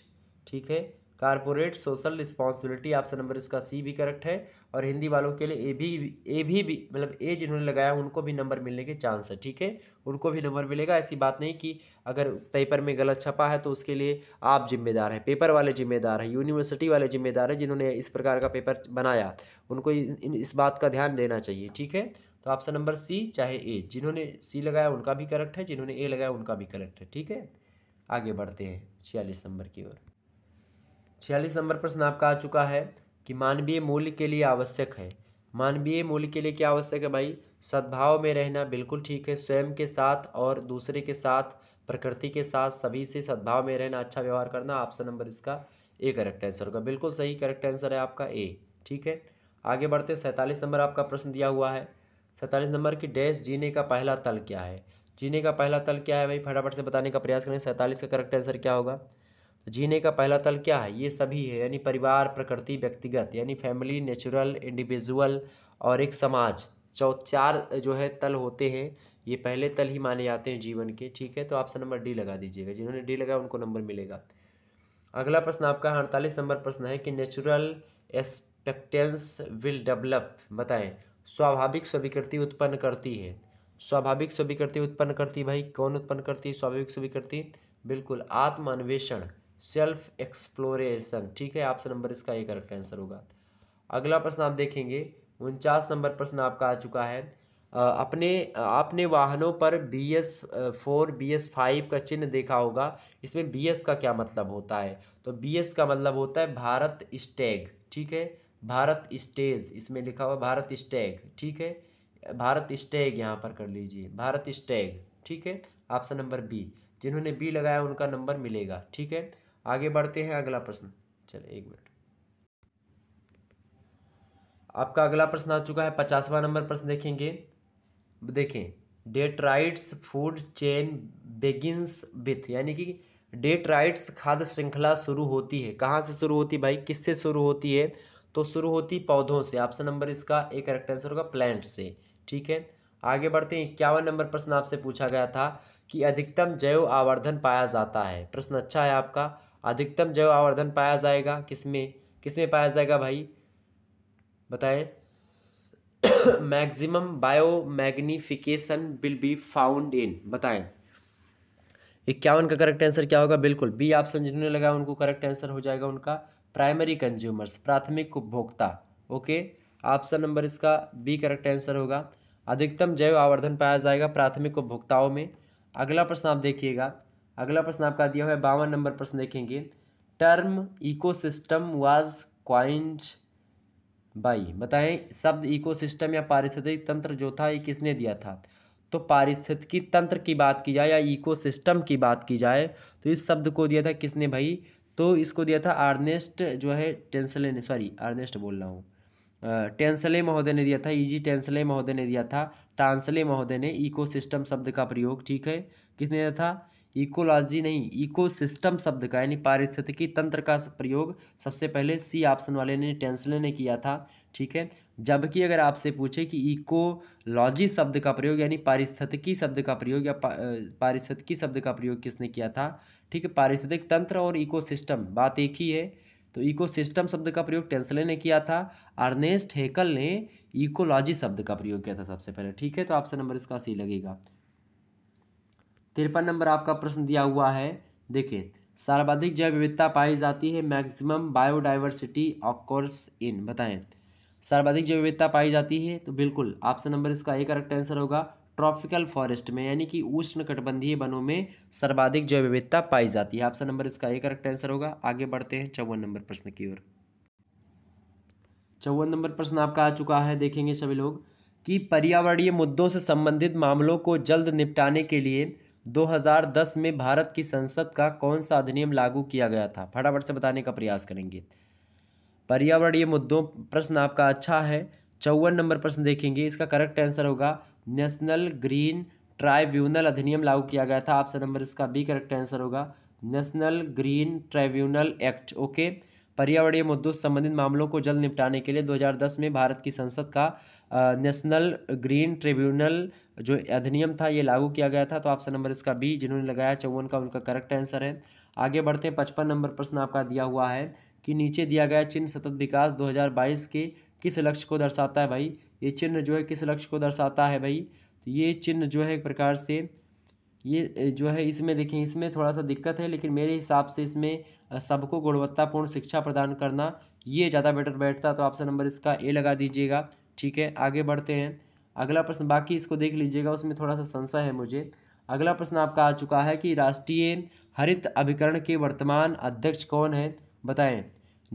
Speaker 1: ठीक है corporate social responsibility option number इसका सी भी करेक्ट है और हिंदी वालों के लिए ए भी ए भी भी मतलब ए जिन्होंने लगाया उनको भी नंबर मिलने के चांस है ठीक है उनको भी नंबर मिलेगा ऐसी बात नहीं कि अगर पेपर में गलत छपा है तो उसके लिए आप जिम्मेदार हैं पेपर वाले जिम्मेदार हैं यूनिवर्सिटी वाले जिम्मेदार हैं जिन्होंने इस प्रकार का पेपर बनाया उनको इस बात का ध्यान देना चाहिए ठीक है तो ऑप्शन नंबर सी चाहे ए जिन्होंने सी लगाया उनका भी करेक्ट है जिन्होंने ए लगाया उनका भी करेक्ट है ठीक है आगे बढ़ते हैं छियालीस नंबर की ओर छियालीस नंबर प्रश्न आपका आ चुका है कि मानवीय मूल्य के लिए आवश्यक है मानवीय मूल्य के लिए क्या आवश्यक है भाई सद्भाव में रहना बिल्कुल ठीक है स्वयं के साथ और दूसरे के साथ प्रकृति के साथ सभी से सद्भाव में रहना अच्छा व्यवहार करना ऑप्शन नंबर इसका ए करेक्ट आंसर होगा बिल्कुल सही करेक्ट आंसर है आपका ए ठीक है आगे बढ़ते सैंतालीस नंबर आपका प्रश्न दिया हुआ है सैंतालीस नंबर की डैश जीने का पहला तल क्या है जीने का पहला तल क्या है भाई फटाफट से बताने का प्रयास करें सैंतालीस का करेक्ट आंसर क्या होगा तो जीने का पहला तल क्या है ये सभी है यानी परिवार प्रकृति व्यक्तिगत यानी फैमिली नेचुरल इंडिविजुअल और एक समाज चौ चार जो है तल होते हैं ये पहले तल ही माने जाते हैं जीवन के ठीक है तो ऑप्शन नंबर डी लगा दीजिएगा जिन्होंने डी लगाया उनको नंबर मिलेगा अगला प्रश्न आपका अड़तालीस नंबर प्रश्न है कि नेचुरल एक्सपेक्टेंस विल डेवलप बताएं स्वाभाविक स्वीकृति उत्पन्न करती है स्वाभाविक स्वीकृति उत्पन्न करती भाई कौन उत्पन्न करती है स्वाभाविक स्वीकृति बिल्कुल आत्मान्वेषण सेल्फ एक्सप्लोरेशन ठीक है आपसे नंबर इसका ये करेक्ट आंसर होगा अगला प्रश्न आप देखेंगे उनचास नंबर प्रश्न आपका आ चुका है अपने आपने वाहनों पर B S four B S five का चिन्ह देखा होगा इसमें बी एस का क्या मतलब होता है तो बी एस का मतलब होता है भारत स्टैग ठीक है भारत स्टेज इसमें लिखा हुआ भारत स्टैग ठीक है भारत स्टैग यहाँ पर कर लीजिए भारत स्टैग ठीक है ऑप्शन नंबर बी जिन्होंने बी लगाया उनका नंबर मिलेगा ठीक है आगे बढ़ते हैं अगला प्रश्न चल एक मिनट आपका अगला प्रश्न आ चुका है पचासवा नंबर प्रश्न देखेंगे देखें detritus food chain begins with यानी कि डेट्राइट्स खाद्य श्रृंखला शुरू होती है कहाँ से शुरू होती है भाई किससे शुरू होती है तो शुरू होती पौधों से ऑप्शन नंबर इसका एक करेक्ट आंसर होगा प्लांट से ठीक है आगे बढ़ते हैं इक्यावन नंबर प्रश्न आपसे पूछा गया था कि अधिकतम जैव आवर्धन पाया जाता है प्रश्न अच्छा है आपका अधिकतम जैव आवर्धन पाया जाएगा किसमें किसमें पाया जाएगा भाई बताएं maximum bio magnification will be found in बताएं इक्यावन का करेक्ट आंसर क्या होगा बिल्कुल बी आप समझने लगा उनको करेक्ट आंसर हो जाएगा उनका प्राइमरी कंज्यूमर्स प्राथमिक उपभोक्ता ओके ऑप्शन नंबर इसका बी करेक्ट आंसर होगा अधिकतम जैव आवर्धन पाया जाएगा प्राथमिक उपभोक्ताओं में अगला प्रश्न आप देखिएगा अगला प्रश्न आपका दिया हुआ है बावन नंबर प्रश्न देखेंगे term ecosystem was coined by बताएं शब्द इकोसिस्टम या पारिस्थितिक तंत्र जो था ये किसने दिया था तो पारिस्थितिकी तंत्र की बात की जाए या इकोसिस्टम की बात की जाए तो इस शब्द को दिया था किसने भाई तो इसको दिया था आर्नेस्ट जो है टेंसले ने सॉरी आर्नेस्ट बोल रहा हूँ टेंसले महोदय ने दिया था ईजी टेंसले महोदय ने दिया था टांसले महोदय ने इकोसिस्टम शब्द का प्रयोग ठीक है किसने दिया था इकोलॉजी नहीं इकोसिस्टम शब्द का यानी पारिस्थितिकी तंत्र का प्रयोग सबसे पहले सी ऑप्शन वाले ने टेंसले ने किया था ठीक है जबकि अगर आपसे पूछे कि इकोलॉजी शब्द का प्रयोग यानी पारिस्थितिकी शब्द का प्रयोग या पा, पारिस्थितिकी शब्द का प्रयोग किसने किया था ठीक है पारिस्थितिक तंत्र और इकोसिस्टम बात एक ही है तो इकोसिस्टम शब्द का प्रयोग टेंसले ने किया था अर्नेस्ट हेकल ने इकोलॉजी शब्द का प्रयोग किया था सबसे पहले ठीक है तो ऑप्शन नंबर इसका सी लगेगा तिरपन नंबर आपका प्रश्न दिया हुआ है देखिए सर्वाधिक जैव विविधता पाई जाती है मैक्सिमम बायोडाइवर्सिटी ऑकर्स इन बताएं सर्वाधिक जैव विविधता पाई जाती है तो बिल्कुल ऑप्शन नंबर इसका एक करेक्ट आंसर होगा ट्रॉपिकल फॉरेस्ट में यानी कि उष्ण कटबंधीय वनों में सर्वाधिक जैव विविधता पाई जाती है ऑप्शन नंबर इसका एक करेक्ट आंसर होगा आगे बढ़ते हैं चौवन नंबर प्रश्न की ओर चौवन नंबर प्रश्न आपका आ चुका है देखेंगे सभी लोग कि पर्यावरणीय मुद्दों से संबंधित मामलों को जल्द निपटाने के लिए 2010 में भारत की संसद का कौन सा अधिनियम लागू किया गया था फटाफट से बताने का प्रयास करेंगे पर्यावरणीय मुद्दों प्रश्न आपका अच्छा है चौवन नंबर प्रश्न देखेंगे इसका करेक्ट आंसर होगा नेशनल ग्रीन ट्राइब्यूनल अधिनियम लागू किया गया था आपसे नंबर इसका बी करेक्ट आंसर होगा national green tribunal act okay पर्यावरणीय मुद्दों संबंधित मामलों को जल्द निपटाने के लिए 2010 में भारत की संसद का नेशनल ग्रीन ट्रिब्यूनल जो अधिनियम था ये लागू किया गया था तो ऑप्शन नंबर इसका बी जिन्होंने लगाया चौवन का उनका करेक्ट आंसर है आगे बढ़ते हैं पचपन नंबर प्रश्न आपका दिया हुआ है कि नीचे दिया गया चिन्ह सतत विकास 2022 के किस लक्ष्य को दर्शाता है भाई ये चिन्ह जो है किस लक्ष्य को दर्शाता है भाई तो ये चिन्ह जो है एक प्रकार से ये जो है इसमें देखें इसमें थोड़ा सा दिक्कत है लेकिन मेरे हिसाब से इसमें सबको गुणवत्तापूर्ण शिक्षा प्रदान करना ये ज़्यादा बेटर बैठता तो ऑप्शन नंबर इसका ए लगा दीजिएगा ठीक है आगे बढ़ते हैं अगला प्रश्न बाकी इसको देख लीजिएगा उसमें थोड़ा सा संशय है मुझे अगला प्रश्न आपका आ चुका है कि राष्ट्रीय हरित अभिकरण के वर्तमान अध्यक्ष कौन है बताएं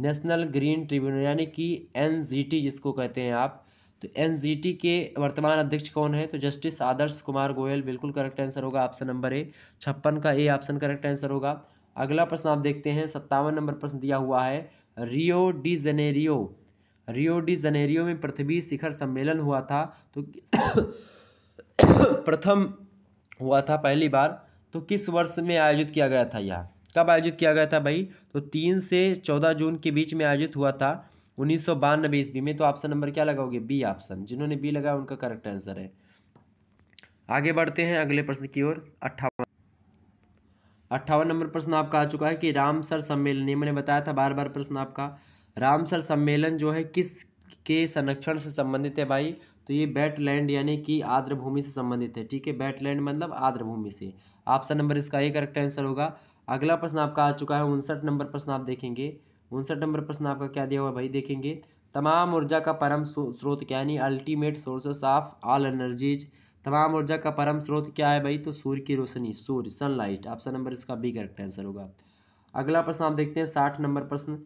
Speaker 1: नेशनल ग्रीन ट्रिब्यूनल यानी कि एन जिसको कहते हैं आप तो एन के वर्तमान अध्यक्ष कौन है तो जस्टिस आदर्श कुमार गोयल बिल्कुल करेक्ट आंसर होगा ऑप्शन नंबर ए छप्पन का ए ऑप्शन करेक्ट आंसर होगा अगला प्रश्न आप देखते हैं सत्तावन नंबर प्रश्न दिया हुआ है Rio de Janeiro Rio de Janeiro में पृथ्वी शिखर सम्मेलन हुआ था तो प्रथम हुआ था पहली बार तो किस वर्ष में आयोजित किया गया था यह कब आयोजित किया गया था भाई तो तीन से चौदह जून के बीच में आयोजित हुआ था उन्नीस सौ बानबे ईस्वी में तो ऑप्शन नंबर क्या लगाओगे बी ऑप्शन जिन्होंने बी लगाया उनका करेक्ट आंसर है आगे बढ़ते हैं अगले प्रश्न की ओर अट्ठावन अट्ठावन नंबर प्रश्न आपका आ चुका है कि रामसर सम्मेलन मैंने बताया था बार बार प्रश्न आपका रामसर सम्मेलन जो है किस के संरक्षण से संबंधित है भाई तो ये बैटलैंड यानी कि आर्द्र भूमि से संबंधित है ठीक है बैटलैंड मतलब आर्द्र भूमि से ऑप्शन नंबर इसका ये करेक्ट आंसर होगा अगला प्रश्न आपका आ चुका है उनसठ नंबर प्रश्न आप देखेंगे उनसठ नंबर प्रश्न आपका क्या दिया हुआ भाई देखेंगे तमाम ऊर्जा का परम स्रोत क्या यानी ultimate sources of all energies तमाम ऊर्जा का परम स्रोत क्या है भाई तो सूर्य की रोशनी सूर्य सनलाइट ऑप्शन नंबर इसका बी करेक्ट आंसर होगा अगला प्रश्न आप देखते हैं साठ नंबर प्रश्न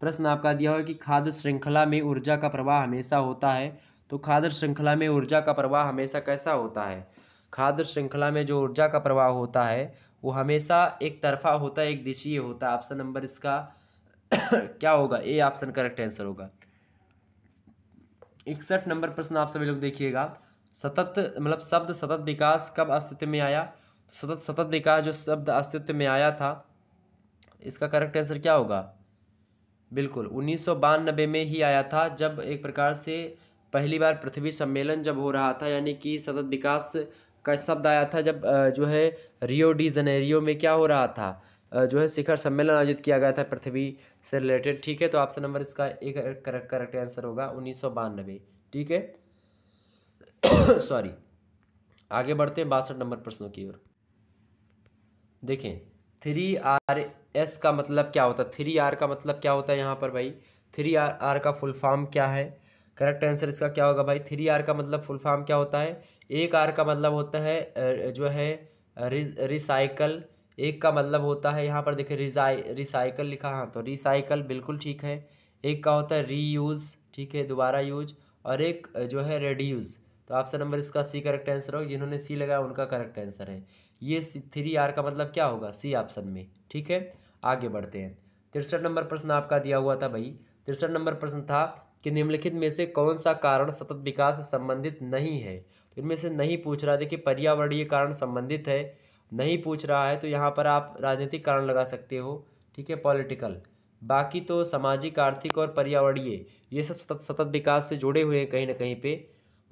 Speaker 1: प्रश्न आपका दिया हुआ कि खाद्य श्रृंखला में ऊर्जा का प्रवाह हमेशा होता है तो खाद्य श्रृंखला में ऊर्जा का प्रवाह हमेशा कैसा होता है खाद्य श्रृंखला में जो ऊर्जा का प्रवाह होता है वो हमेशा एक तरफा होता है एक दिशीय होता है ऑप्शन नंबर इसका क्या होगा ए ऑप्शन करेक्ट आंसर होगा इकसठ नंबर प्रश्न आप सभी लोग देखिएगा सतत मतलब शब्द सतत विकास कब अस्तित्व में आया तो सतत सतत विकास जो शब्द अस्तित्व में आया था इसका करेक्ट आंसर क्या होगा बिल्कुल उन्नीस में ही आया था जब एक प्रकार से पहली बार पृथ्वी सम्मेलन जब हो रहा था यानी कि सतत विकास का शब्द आया था जब जो है रियो डी जनेरियो में क्या हो रहा था जो है शिखर सम्मेलन आयोजित किया गया था पृथ्वी से रिलेटेड ठीक है तो ऑप्शन नंबर इसका एक करेक्ट करेक्ट आंसर होगा उन्नीस ठीक है सॉरी आगे बढ़ते हैं बासठ नंबर प्रश्नों की ओर देखें थ्री आर एस का मतलब क्या होता है थ्री आर का मतलब क्या होता है यहाँ पर भाई थ्री आर आर का फुल फॉर्म क्या है करेक्ट आंसर इसका क्या होगा भाई थ्री आर का मतलब फुल फॉर्म क्या होता है एक आर का मतलब होता है जो है रि, रिसाइकल एक का मतलब होता है यहाँ पर देखिए रिजाई रिसाइकल लिखा हाँ तो रिसाइकल बिल्कुल ठीक है एक का होता है रीयूज़ ठीक है दोबारा यूज और एक जो है रेड्यूज़ तो ऑप्शन नंबर इसका सी करेक्ट आंसर हो जिन्होंने सी लगाया उनका करेक्ट आंसर है ये थ्री आर का मतलब क्या होगा सी ऑप्शन में ठीक है आगे बढ़ते हैं तिरसठ नंबर प्रश्न आपका दिया हुआ था भाई तिरसठ नंबर प्रश्न था कि निम्नलिखित में से कौन सा कारण सतत विकास से संबंधित नहीं है तो इनमें से नहीं पूछ रहा देखिए पर्यावरणीय कारण संबंधित है नहीं पूछ रहा है तो यहाँ पर आप राजनीतिक कारण लगा सकते हो ठीक है पॉलिटिकल बाकी तो सामाजिक आर्थिक और पर्यावरणीय ये सब सतत विकास से जुड़े हुए हैं कहीं ना कहीं पे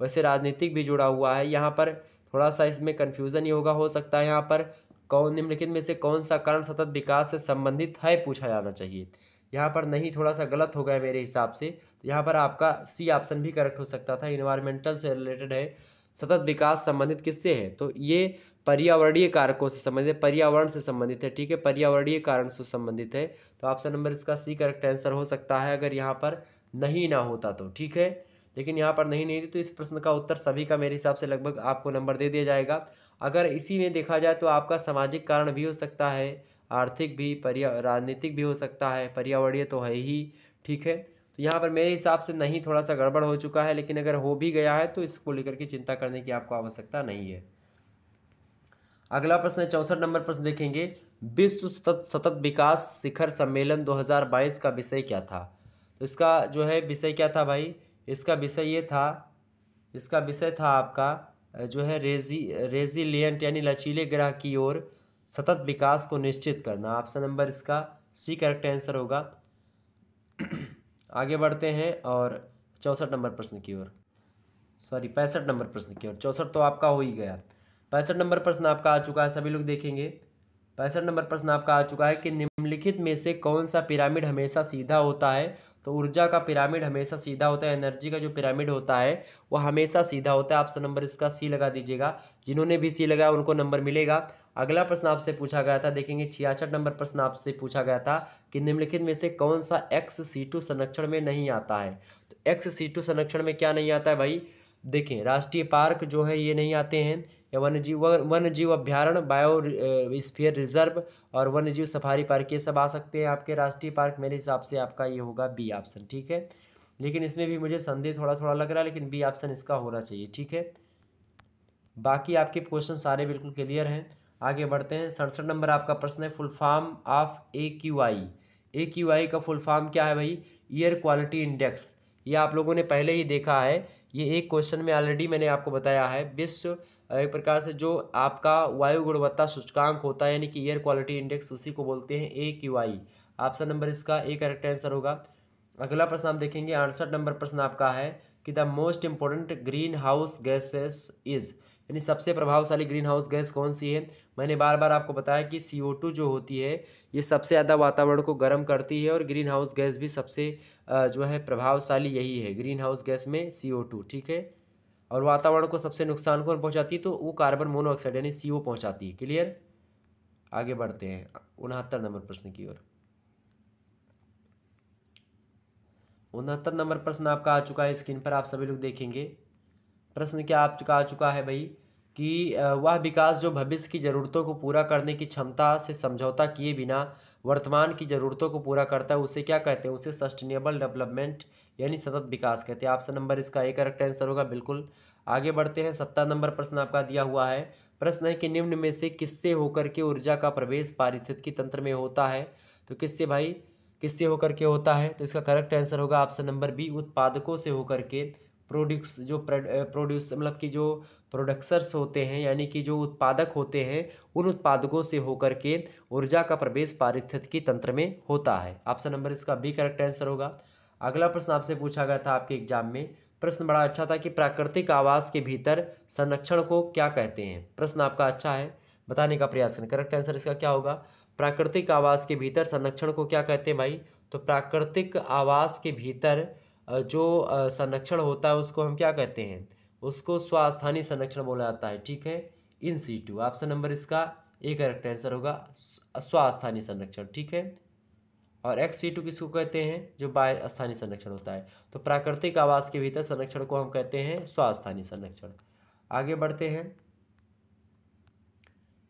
Speaker 1: वैसे राजनीतिक भी जुड़ा हुआ है यहाँ पर थोड़ा सा इसमें कन्फ्यूज़न ही होगा हो सकता है यहाँ पर कौन निम्नलिखित में से कौन सा कारण सतत विकास से संबंधित है पूछा जाना चाहिए यहाँ पर नहीं थोड़ा सा गलत हो गया मेरे हिसाब से तो यहाँ पर आपका सी ऑप्शन भी करेक्ट हो सकता था इन्वायरमेंटल से रिलेटेड है सतत विकास संबंधित किससे है तो ये पर्यावरणीय कारकों से संबंधित पर्यावरण से संबंधित है ठीक है पर्यावरणीय कारण से संबंधित है तो ऑप्शन नंबर इसका सी करेक्ट आंसर हो सकता है अगर यहाँ पर नहीं ना होता तो ठीक है लेकिन यहाँ पर नहीं नहीं थी तो इस प्रश्न का उत्तर सभी का मेरे हिसाब से लगभग आपको नंबर दे दिया जाएगा अगर इसी में देखा जाए तो आपका सामाजिक कारण भी हो सकता है आर्थिक भी पर्या राजनीतिक भी हो सकता है पर्यावरणीय तो है ही ठीक है तो यहाँ पर मेरे हिसाब से नहीं थोड़ा सा गड़बड़ हो चुका है लेकिन अगर हो भी गया है तो इसको लेकर के चिंता करने की आपको आवश्यकता नहीं है अगला प्रश्न चौंसठ नंबर प्रश्न देखेंगे विश्व सतत सतत विकास शिखर सम्मेलन 2022 का विषय क्या था तो इसका जो है विषय क्या था भाई इसका विषय ये था इसका विषय था आपका जो है रेजी रेजिलियंट यानी लचीले ग्रह की ओर सतत विकास को निश्चित करना ऑप्शन नंबर इसका सी करेक्ट आंसर होगा आगे बढ़ते हैं और चौंसठ नंबर प्रश्न की ओर सॉरी पैंसठ नंबर प्रश्न की ओर चौंसठ तो आपका हो ही गया पैंसठ नंबर प्रश्न आपका आ चुका है सभी लोग देखेंगे पैंसठ नंबर प्रश्न आपका आ चुका है कि निम्नलिखित में से कौन सा पिरामिड हमेशा सीधा होता है तो ऊर्जा का पिरामिड हमेशा सीधा होता है एनर्जी का जो पिरामिड होता है वो हमेशा सीधा होता है आपसे नंबर इसका सी लगा दीजिएगा जिन्होंने भी सी लगाया उनको नंबर मिलेगा अगला प्रश्न आपसे पूछा गया था देखेंगे छियासठ नंबर प्रश्न आपसे पूछा गया था कि निम्नलिखित में से कौन सा एक्स सी टू संरक्षण में नहीं आता है तो एक्स सी टू संरक्षण में क्या नहीं आता है भाई देखें राष्ट्रीय पार्क जो है ये नहीं आते हैं या वन्य जीव वन जीव अभ्यारण बायो स्फीयर रिजर्व और वन्य जीव सफारी पार्क ये सब आ सकते हैं आपके राष्ट्रीय पार्क मेरे हिसाब से आपका ये होगा बी ऑप्शन ठीक है लेकिन इसमें भी मुझे संदेह थोड़ा थोड़ा लग रहा है लेकिन बी ऑप्शन इसका होना चाहिए ठीक है बाकी आपके क्वेश्चन सारे बिल्कुल क्लियर हैं आगे बढ़ते हैं सड़सठ नंबर आपका प्रश्न है full form of A Q I A Q I का फुल फॉर्म क्या है भाई ईयर क्वालिटी इंडेक्स ये आप लोगों ने पहले ही देखा है ये एक क्वेश्चन में ऑलरेडी मैंने आपको बताया है विश्व एक प्रकार से जो आपका वायु गुणवत्ता सूचकांक होता है यानी कि एयर क्वालिटी इंडेक्स उसी को बोलते हैं A Q I option number इसका ए करेक्ट आंसर होगा अगला प्रश्न आप देखेंगे अड़सठ नंबर प्रश्न आपका है कि the most important green house gases is यानी सबसे प्रभावशाली ग्रीन हाउस गैस कौन सी है मैंने बार बार आपको बताया कि सी ओ टू जो होती है ये सबसे ज़्यादा वातावरण को गर्म करती है और ग्रीन हाउस गैस भी सबसे जो है प्रभावशाली यही है ग्रीन हाउस गैस में सी ओ टू ठीक है और वातावरण को सबसे नुकसान कौन पहुंचाती है तो वो कार्बन मोनोऑक्साइड यानी सी पहुंचाती है क्लियर आगे बढ़ते हैं उनहत्तर नंबर प्रश्न की ओर उनहत्तर नंबर प्रश्न आपका आ चुका है स्क्रीन पर आप सभी लोग देखेंगे प्रश्न क्या आपका आ चुका है भाई कि वह विकास जो भविष्य की ज़रूरतों को पूरा करने की क्षमता से समझौता किए बिना वर्तमान की ज़रूरतों को पूरा करता है उसे क्या कहते हैं उसे सस्टेनेबल डेवलपमेंट यानी सतत विकास कहते हैं ऑप्शन नंबर इसका ए करेक्ट आंसर होगा बिल्कुल आगे बढ़ते हैं सत्तर नंबर प्रश्न आपका दिया हुआ है प्रश्न है कि निम्न में से किससे होकर के ऊर्जा का प्रवेश पारिस्थितिकी तंत्र में होता है तो किससे भाई किससे होकर के होता है तो इसका करेक्ट आंसर होगा ऑप्शन नंबर बी उत्पादकों से होकर के प्रोड्यूस जो प्रोड्यूस मतलब कि जो प्रोडक्सर्स होते हैं यानी कि जो उत्पादक होते हैं उन उत्पादकों से होकर के ऊर्जा का प्रवेश पारिस्थितिकी तंत्र में होता है ऑप्शन नंबर इसका बी करेक्ट आंसर होगा अगला प्रश्न आपसे पूछा गया था आपके एग्जाम में प्रश्न बड़ा अच्छा था कि प्राकृतिक आवास के भीतर संरक्षण को क्या कहते हैं प्रश्न आपका अच्छा है बताने का प्रयास करें करेक्ट आंसर इसका क्या होगा प्राकृतिक आवास के भीतर संरक्षण को क्या कहते हैं भाई तो प्राकृतिक आवास के भीतर जो संरक्षण होता है उसको हम क्या कहते हैं उसको स्वास्थानीय संरक्षण बोला जाता है ठीक है in C two option number इसका एक करेक्ट आंसर होगा स्वास्थानीय संरक्षण ठीक है और एक्स सी टू किसको कहते हैं जो बाय स्थानीय संरक्षण होता है तो प्राकृतिक आवास के भीतर संरक्षण को हम कहते हैं स्वास्थानीय संरक्षण आगे बढ़ते हैं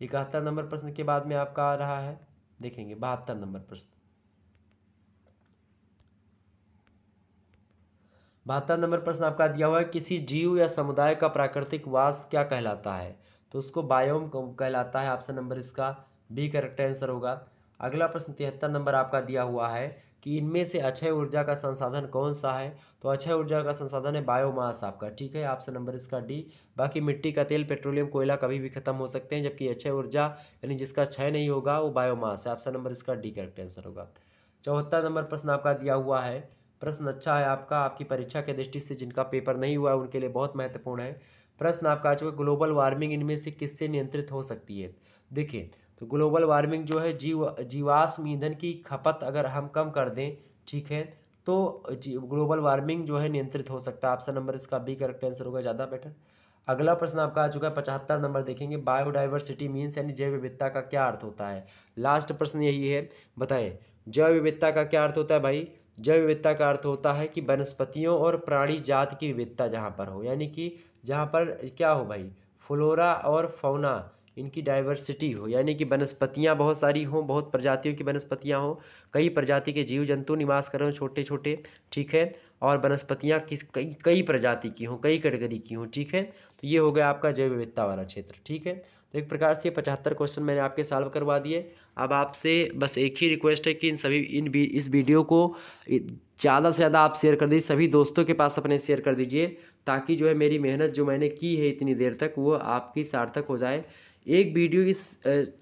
Speaker 1: इकहत्तर नंबर प्रश्न के बाद में आपका आ रहा है देखेंगे बहत्तर नंबर प्रश्न बहत्तर नंबर प्रश्न आपका दिया हुआ है किसी जीव या समुदाय का प्राकृतिक वास क्या कहलाता है तो उसको बायोम कहलाता है ऑप्शन नंबर इसका बी करेक्ट आंसर होगा अगला प्रश्न तिहत्तर नंबर आपका दिया हुआ है कि इनमें से अक्षय ऊर्जा का संसाधन कौन सा है तो अक्षय ऊर्जा का संसाधन है बायोमास आपका ठीक है आपसे नंबर इसका डी बाकी मिट्टी का तेल पेट्रोलियम कोयला कभी भी खत्म हो सकते हैं जबकि अक्षय ऊर्जा यानी जिसका क्षय नहीं होगा वो बायोमास है आपसे नंबर इसका डी करेक्ट आंसर होगा चौहत्तर नंबर प्रश्न आपका दिया हुआ है प्रश्न अच्छा है आपका आपकी परीक्षा के दृष्टि से जिनका पेपर नहीं हुआ है उनके लिए बहुत महत्वपूर्ण है प्रश्न आपका आ चुका ग्लोबल वार्मिंग इनमें से किससे नियंत्रित हो सकती है देखिए तो ग्लोबल वार्मिंग जो है जीव जीवाश्म ईंधन की खपत अगर हम कम कर दें ठीक है तो ग्लोबल वार्मिंग जो है नियंत्रित हो सकता है ऑप्शन नंबर इसका बी करेक्ट आंसर होगा ज़्यादा बेटर अगला प्रश्न आपका आ चुका है पचहत्तर नंबर देखेंगे बायोडाइवर्सिटी मीन्स यानी जैव विविधता का क्या अर्थ होता है लास्ट प्रश्न यही है बताएं जैव विविधता का क्या अर्थ होता है भाई जैव विविधता का अर्थ होता है कि वनस्पतियों और प्राणी जात की विविधता जहाँ पर हो यानी कि जहाँ पर क्या हो भाई फ्लोरा और फौना इनकी डाइवर्सिटी हो यानी कि वनस्पतियाँ बहुत सारी हों बहुत प्रजातियों की वनस्पतियाँ हों कई प्रजाति के जीव जंतु निवास कर रहे हों छोटे छोटे ठीक है और वनस्पतियाँ किस कई कई प्रजाति की हों कई कैटेगरी की हों ठीक है तो ये हो गया आपका जैव विविधता वाला क्षेत्र ठीक है तो एक प्रकार से पचहत्तर क्वेश्चन मैंने आपके सॉल्व करवा दिए अब आपसे बस एक ही रिक्वेस्ट है कि इन सभी इन इस वीडियो को ज़्यादा से ज़्यादा आप शेयर कर दीजिए सभी दोस्तों के पास अपने शेयर कर दीजिए ताकि जो है मेरी मेहनत जो मैंने की है इतनी देर तक वो आपकी सार्थक हो जाए एक वीडियो इस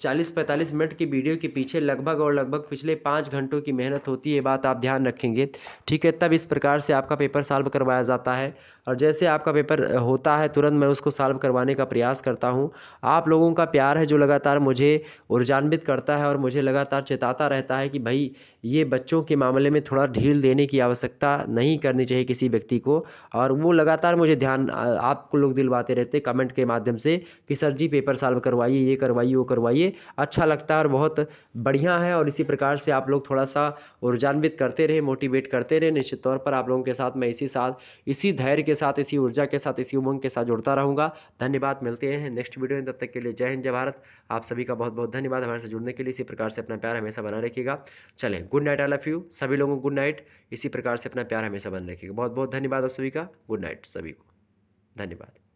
Speaker 1: चालीस पैंतालीस मिनट की वीडियो के पीछे लगभग और लगभग पिछले पाँच घंटों की मेहनत होती है बात आप ध्यान रखेंगे ठीक है तब इस प्रकार से आपका पेपर सॉल्व करवाया जाता है और जैसे आपका पेपर होता है तुरंत मैं उसको सॉल्व करवाने का प्रयास करता हूँ आप लोगों का प्यार है जो लगातार मुझे ऊर्जान्वित करता है और मुझे लगातार चेताता रहता है कि भाई ये बच्चों के मामले में थोड़ा ढील देने की आवश्यकता नहीं करनी चाहिए किसी व्यक्ति को और वो लगातार मुझे ध्यान आप लोग दिलवाते रहते कमेंट के माध्यम से कि सर जी पेपर सॉल्व करवाइए ये करवाइए वो करवाइए अच्छा लगता है और बहुत बढ़िया है और इसी प्रकार से आप लोग थोड़ा सा ऊर्जान्वित करते रहे मोटिवेट करते रहे निश्चित तौर पर आप लोगों के साथ मैं इसी साथ इसी धैर्य के साथ इसी ऊर्जा के साथ इसी उमंग के साथ जुड़ता रहूँगा धन्यवाद मिलते हैं नेक्स्ट वीडियो में तब तक के लिए जय हिंद जय भारत आप सभी का बहुत बहुत धन्यवाद हमारे से जुड़ने के लिए इसी प्रकार से अपना प्यार हमेशा बना रखिएगा चलें good night I love you सभी लोगों को गुड नाइट इसी प्रकार से अपना प्यार हमेशा बन रखेगा बहुत बहुत धन्यवाद आप सभी का गुड नाइट सभी को धन्यवाद